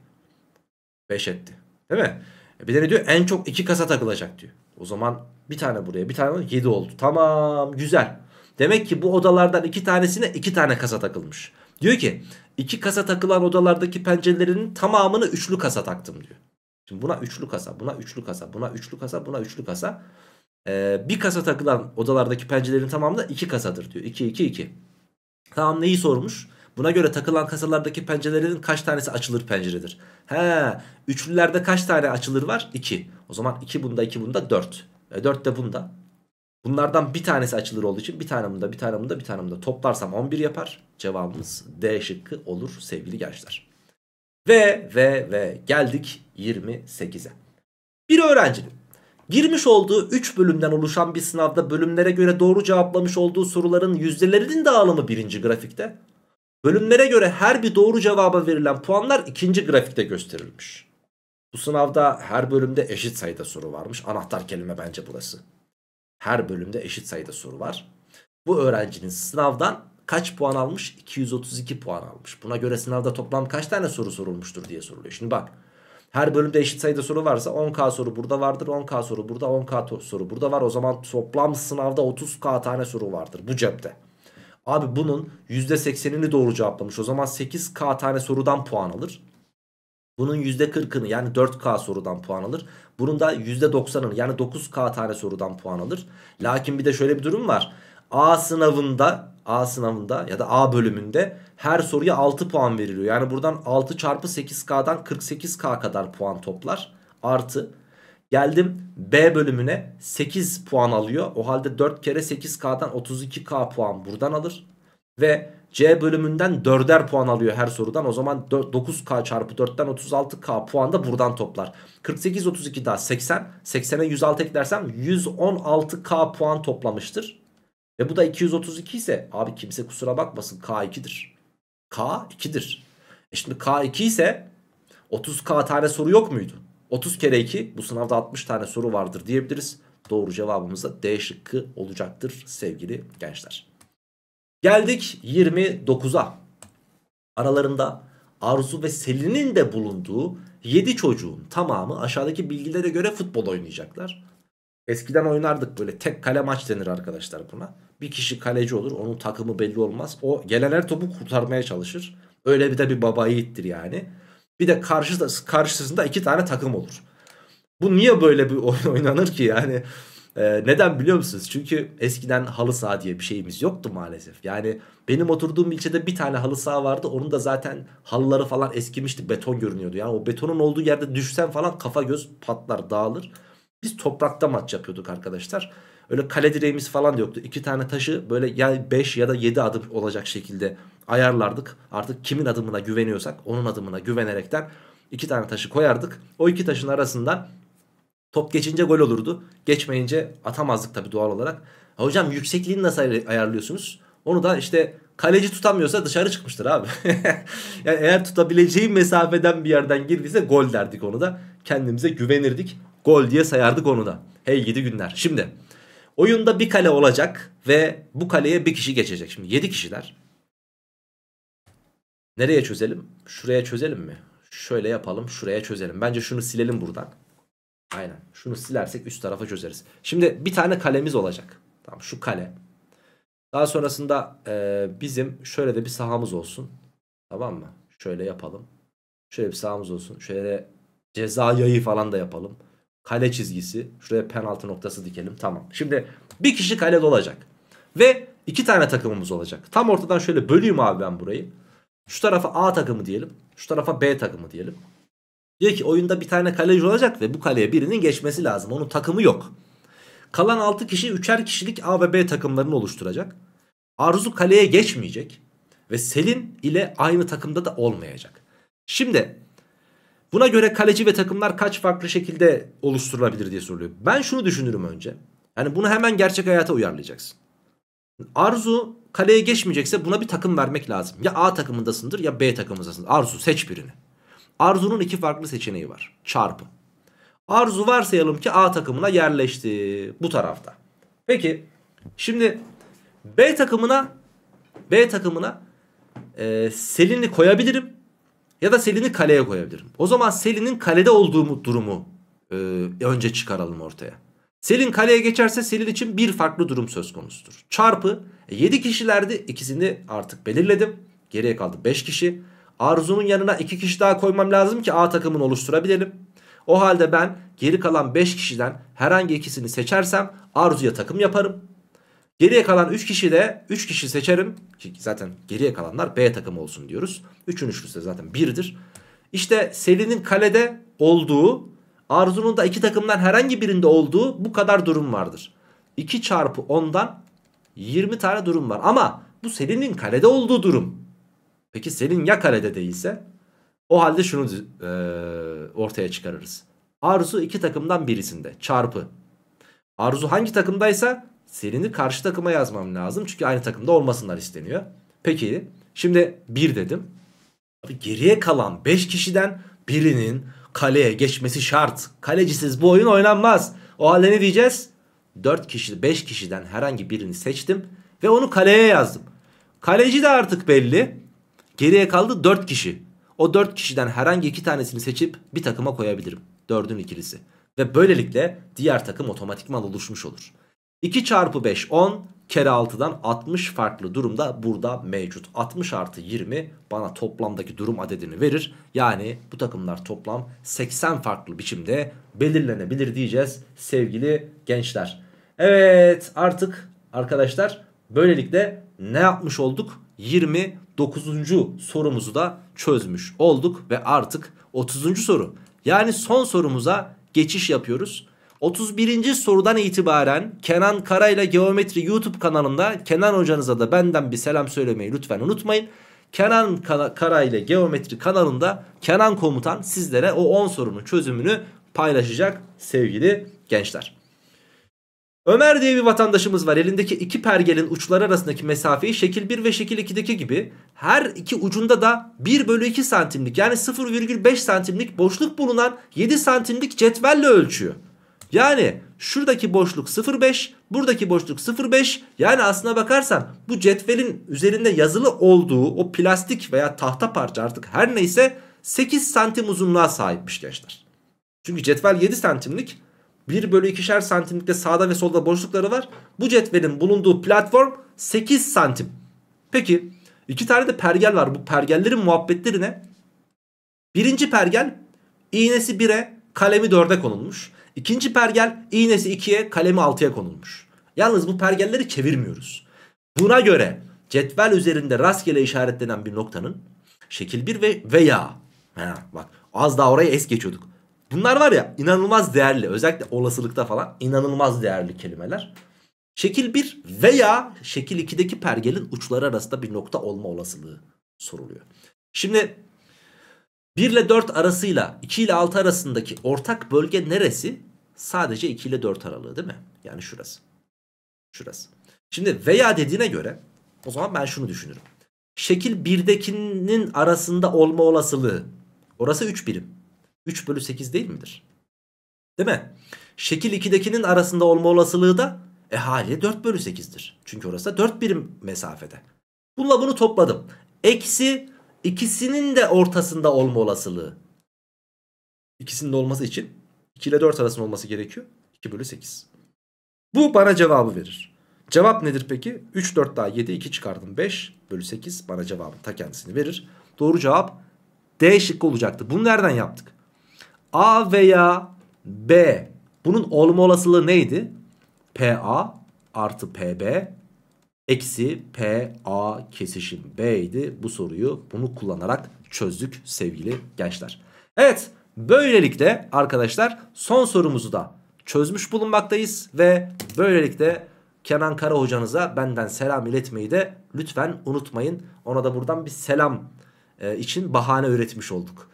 5 etti. Değil mi? E bir de ne diyor? En çok 2 kasa takılacak diyor. O zaman bir tane buraya, bir tane 7 oldu. Tamam, güzel. Demek ki bu odalardan 2 tanesine 2 tane kasa takılmış. Diyor ki iki kasa takılan odalardaki pencerelerin tamamını üçlü kasa taktım diyor. Şimdi buna üçlü kasa, buna üçlü kasa, buna üçlü kasa, buna üçlü kasa. Ee, bir kasa takılan odalardaki pencerelerin tamamı da iki kasadır diyor. 2, 2, 2. Tamam neyi sormuş? Buna göre takılan kasalardaki pencerelerin kaç tanesi açılır penceredir? He, üçlülerde kaç tane açılır var? 2. O zaman 2 bunda, 2 bunda 4. E de bunda. Bunlardan bir tanesi açılır olduğu için bir tane bunda, bir tane bunda, bir tane bunda. Toplarsam 11 yapar. Cevabımız D şıkkı olur sevgili gençler. Ve ve ve geldik 28'e. Bir öğrencinin girmiş olduğu 3 bölümden oluşan bir sınavda bölümlere göre doğru cevaplamış olduğu soruların yüzdelerinin dağılımı birinci grafikte. Bölümlere göre her bir doğru cevaba verilen puanlar ikinci grafikte gösterilmiş. Bu sınavda her bölümde eşit sayıda soru varmış. Anahtar kelime bence burası. Her bölümde eşit sayıda soru var. Bu öğrencinin sınavdan kaç puan almış? 232 puan almış. Buna göre sınavda toplam kaç tane soru sorulmuştur diye soruluyor. Şimdi bak her bölümde eşit sayıda soru varsa 10K soru burada vardır. 10K soru burada 10K soru burada var. O zaman toplam sınavda 30K tane soru vardır bu cepte. Abi bunun %80'ini doğru cevaplamış. O zaman 8K tane sorudan puan alır. Bunun %40'ını yani 4K sorudan puan alır. Bunun da %90'ını yani 9K tane sorudan puan alır. Lakin bir de şöyle bir durum var. A sınavında A sınavında ya da A bölümünde her soruya 6 puan veriliyor. Yani buradan 6 çarpı 8K'dan 48K kadar puan toplar. Artı geldim B bölümüne 8 puan alıyor. O halde 4 kere 8K'dan 32K puan buradan alır. Ve C bölümünden 4'er puan alıyor her sorudan. O zaman 4, 9K çarpı 4'ten 36K puan da buradan toplar. 48, 32 daha 80. 80'e 106 eklersem 116K puan toplamıştır. Ve bu da 232 ise abi kimse kusura bakmasın K2'dir. K2'dir. E şimdi K2 ise 30K tane soru yok muydu? 30 kere 2 bu sınavda 60 tane soru vardır diyebiliriz. Doğru cevabımız da D şıkkı olacaktır sevgili gençler. Geldik 29'a. Aralarında Arzu ve Selin'in de bulunduğu 7 çocuğun tamamı aşağıdaki bilgilere göre futbol oynayacaklar. Eskiden oynardık böyle tek kale maç denir arkadaşlar buna. Bir kişi kaleci olur. Onun takımı belli olmaz. O gelen topu kurtarmaya çalışır. Öyle bir de bir baba yiğittir yani. Bir de karşısında, karşısında iki tane takım olur. Bu niye böyle bir oyun oynanır ki yani? Ee, neden biliyor musunuz? Çünkü eskiden halı saha diye bir şeyimiz yoktu maalesef. Yani benim oturduğum ilçede bir tane halı saha vardı. Onun da zaten halıları falan eskimişti. Beton görünüyordu. Yani o betonun olduğu yerde düşsen falan kafa göz patlar dağılır. Biz toprakta maç yapıyorduk arkadaşlar. Öyle kale direğimiz falan da yoktu. İki tane taşı böyle ya 5 ya da 7 adım olacak şekilde ayarlardık. Artık kimin adımına güveniyorsak onun adımına güvenerekten iki tane taşı koyardık. O iki taşın arasında top geçince gol olurdu. Geçmeyince atamazdık tabii doğal olarak. hocam yüksekliğini nasıl ayarlıyorsunuz? Onu da işte kaleci tutamıyorsa dışarı çıkmıştır abi. yani eğer tutabileceğim mesafeden bir yerden girdiyse gol derdik onu da. Kendimize güvenirdik. Gol diye sayardık onu da. Hey gidi günler. Şimdi Oyunda bir kale olacak ve bu kaleye bir kişi geçecek. Şimdi 7 kişiler. Nereye çözelim? Şuraya çözelim mi? Şöyle yapalım şuraya çözelim. Bence şunu silelim buradan. Aynen. Şunu silersek üst tarafa çözeriz. Şimdi bir tane kalemiz olacak. Tamam şu kale. Daha sonrasında e, bizim şöyle de bir sahamız olsun. Tamam mı? Şöyle yapalım. Şöyle bir sahamız olsun. Şöyle ceza yayı falan da yapalım. Kale çizgisi. Şuraya penaltı noktası dikelim. Tamam. Şimdi bir kişi kalede olacak. Ve iki tane takımımız olacak. Tam ortadan şöyle bölüyüm abi ben burayı. Şu tarafa A takımı diyelim. Şu tarafa B takımı diyelim. Diyor ki oyunda bir tane kaleci olacak ve bu kaleye birinin geçmesi lazım. Onun takımı yok. Kalan 6 kişi üçer kişilik A ve B takımlarını oluşturacak. Arzu kaleye geçmeyecek. Ve Selin ile aynı takımda da olmayacak. Şimdi Buna göre kaleci ve takımlar kaç farklı şekilde oluşturulabilir diye soruluyor. Ben şunu düşünürüm önce. Yani bunu hemen gerçek hayata uyarlayacaksın. Arzu kaleye geçmeyecekse buna bir takım vermek lazım. Ya A takımındasındır ya B takımındasındır. Arzu seç birini. Arzu'nun iki farklı seçeneği var. Çarpı. Arzu varsayalım ki A takımına yerleşti bu tarafta. Peki şimdi B takımına B takımına e, Selin'i koyabilirim. Ya da Selin'i kaleye koyabilirim. O zaman Selin'in kalede olduğu durumu e, önce çıkaralım ortaya. Selin kaleye geçerse Selin için bir farklı durum söz konusudur. Çarpı 7 e, kişilerdi ikisini artık belirledim. Geriye kaldı 5 kişi. Arzu'nun yanına 2 kişi daha koymam lazım ki A takımını oluşturabilelim. O halde ben geri kalan 5 kişiden herhangi ikisini seçersem Arzu'ya takım yaparım. Geriye kalan 3 kişi de 3 kişi seçerim. Ki zaten geriye kalanlar B takımı olsun diyoruz. 3'ün üçlüsü de zaten 1'dir. İşte Selin'in kalede olduğu, Arzu'nun da iki takımdan herhangi birinde olduğu bu kadar durum vardır. 2 çarpı 10'dan 20 tane durum var. Ama bu Selin'in kalede olduğu durum. Peki Selin ya kalede değilse? O halde şunu e, ortaya çıkarırız. Arzu iki takımdan birisinde çarpı. Arzu hangi takımdaysa Serini karşı takıma yazmam lazım. Çünkü aynı takımda olmasınlar isteniyor. Peki şimdi 1 dedim. Abi geriye kalan 5 kişiden birinin kaleye geçmesi şart. Kalecisiz bu oyun oynanmaz. O halde ne diyeceğiz? 4 kişi 5 kişiden herhangi birini seçtim ve onu kaleye yazdım. Kaleci de artık belli. Geriye kaldı 4 kişi. O 4 kişiden herhangi 2 tanesini seçip bir takıma koyabilirim. 4'ün ikilisi. Ve böylelikle diğer takım otomatikman oluşmuş olur. 2 çarpı 5 10 kere 6'dan 60 farklı durumda burada mevcut. 60 artı 20 bana toplamdaki durum adedini verir. Yani bu takımlar toplam 80 farklı biçimde belirlenebilir diyeceğiz sevgili gençler. Evet artık arkadaşlar böylelikle ne yapmış olduk? 29. sorumuzu da çözmüş olduk ve artık 30. soru. Yani son sorumuza geçiş yapıyoruz. 31. sorudan itibaren Kenan Karayla Geometri YouTube kanalında Kenan hocanıza da benden bir selam söylemeyi lütfen unutmayın. Kenan Karayla Geometri kanalında Kenan komutan sizlere o 10 sorunun çözümünü paylaşacak sevgili gençler. Ömer diye bir vatandaşımız var. Elindeki iki pergelin uçları arasındaki mesafeyi şekil 1 ve şekil 2'deki gibi her iki ucunda da 1 bölü 2 santimlik yani 0,5 santimlik boşluk bulunan 7 santimlik cetvelle ölçüyor. Yani şuradaki boşluk 0.5 buradaki boşluk 0.5 yani aslına bakarsan bu cetvelin üzerinde yazılı olduğu o plastik veya tahta parça artık her neyse 8 santim uzunluğa sahipmiş gençler. Çünkü cetvel 7 santimlik 1 bölü 2'şer santimlikte sağda ve solda boşlukları var. Bu cetvelin bulunduğu platform 8 santim. Peki iki tane de pergel var bu pergellerin muhabbetleri ne? Birinci pergel iğnesi 1'e kalemi 4'e konulmuş. İkinci pergel iğnesi 2'ye kalemi 6'ya konulmuş. Yalnız bu pergelleri çevirmiyoruz. Buna göre cetvel üzerinde rastgele işaretlenen bir noktanın şekil 1 ve veya he, bak az daha orayı es geçiyorduk. Bunlar var ya inanılmaz değerli özellikle olasılıkta falan inanılmaz değerli kelimeler. Şekil 1 veya şekil 2'deki pergelin uçları arasında bir nokta olma olasılığı soruluyor. Şimdi 1 ile 4 arasıyla 2 ile 6 arasındaki ortak bölge neresi? Sadece 2 ile 4 aralığı değil mi? Yani şurası. Şurası. Şimdi veya dediğine göre o zaman ben şunu düşünürüm. Şekil 1'dekinin arasında olma olasılığı. Orası 3 birim. 3 bölü 8 değil midir? Değil mi? Şekil 2'dekinin arasında olma olasılığı da e haliyle 4 bölü 8'dir. Çünkü orası da 4 birim mesafede. Bununla bunu topladım. Eksi ikisinin de ortasında olma olasılığı. İkisinin de olması için 2 ile 4 arasında olması gerekiyor. 2 bölü 8. Bu bana cevabı verir. Cevap nedir peki? 3, 4 daha 7, 2 çıkardım 5 bölü 8 bana cevabı ta kendisini verir. Doğru cevap D şıkkı olacaktı. Bunu nereden yaptık? A veya B. Bunun olma olasılığı neydi? PA artı PB Eksi PA kesişim B idi. Bu soruyu bunu kullanarak çözdük sevgili gençler. Evet böylelikle arkadaşlar son sorumuzu da çözmüş bulunmaktayız. Ve böylelikle Kenan Kara hocanıza benden selam iletmeyi de lütfen unutmayın. Ona da buradan bir selam e, için bahane üretmiş olduk.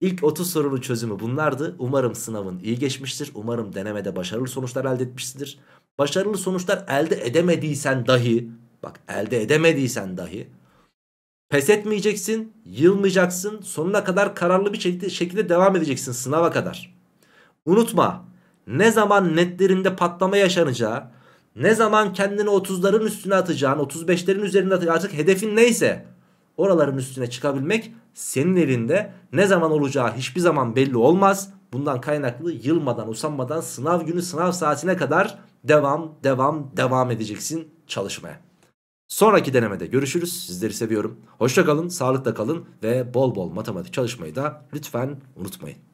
İlk 30 sorunun çözümü bunlardı. Umarım sınavın iyi geçmiştir. Umarım denemede başarılı sonuçlar elde etmişsindir başarılı sonuçlar elde edemediysen dahi bak elde edemediysen dahi pes etmeyeceksin, yılmayacaksın, sonuna kadar kararlı bir şekilde devam edeceksin sınava kadar. Unutma ne zaman netlerinde patlama yaşanacağı, ne zaman kendini 30'ların üstüne atacağın, 35'lerin üzerinde atacağın artık hedefin neyse oraların üstüne çıkabilmek senin elinde ne zaman olacağı hiçbir zaman belli olmaz. Bundan kaynaklı yılmadan usanmadan sınav günü sınav saatine kadar devam devam devam edeceksin çalışmaya. Sonraki denemede görüşürüz. Sizleri seviyorum. Hoşça kalın, sağlıkla kalın ve bol bol matematik çalışmayı da lütfen unutmayın.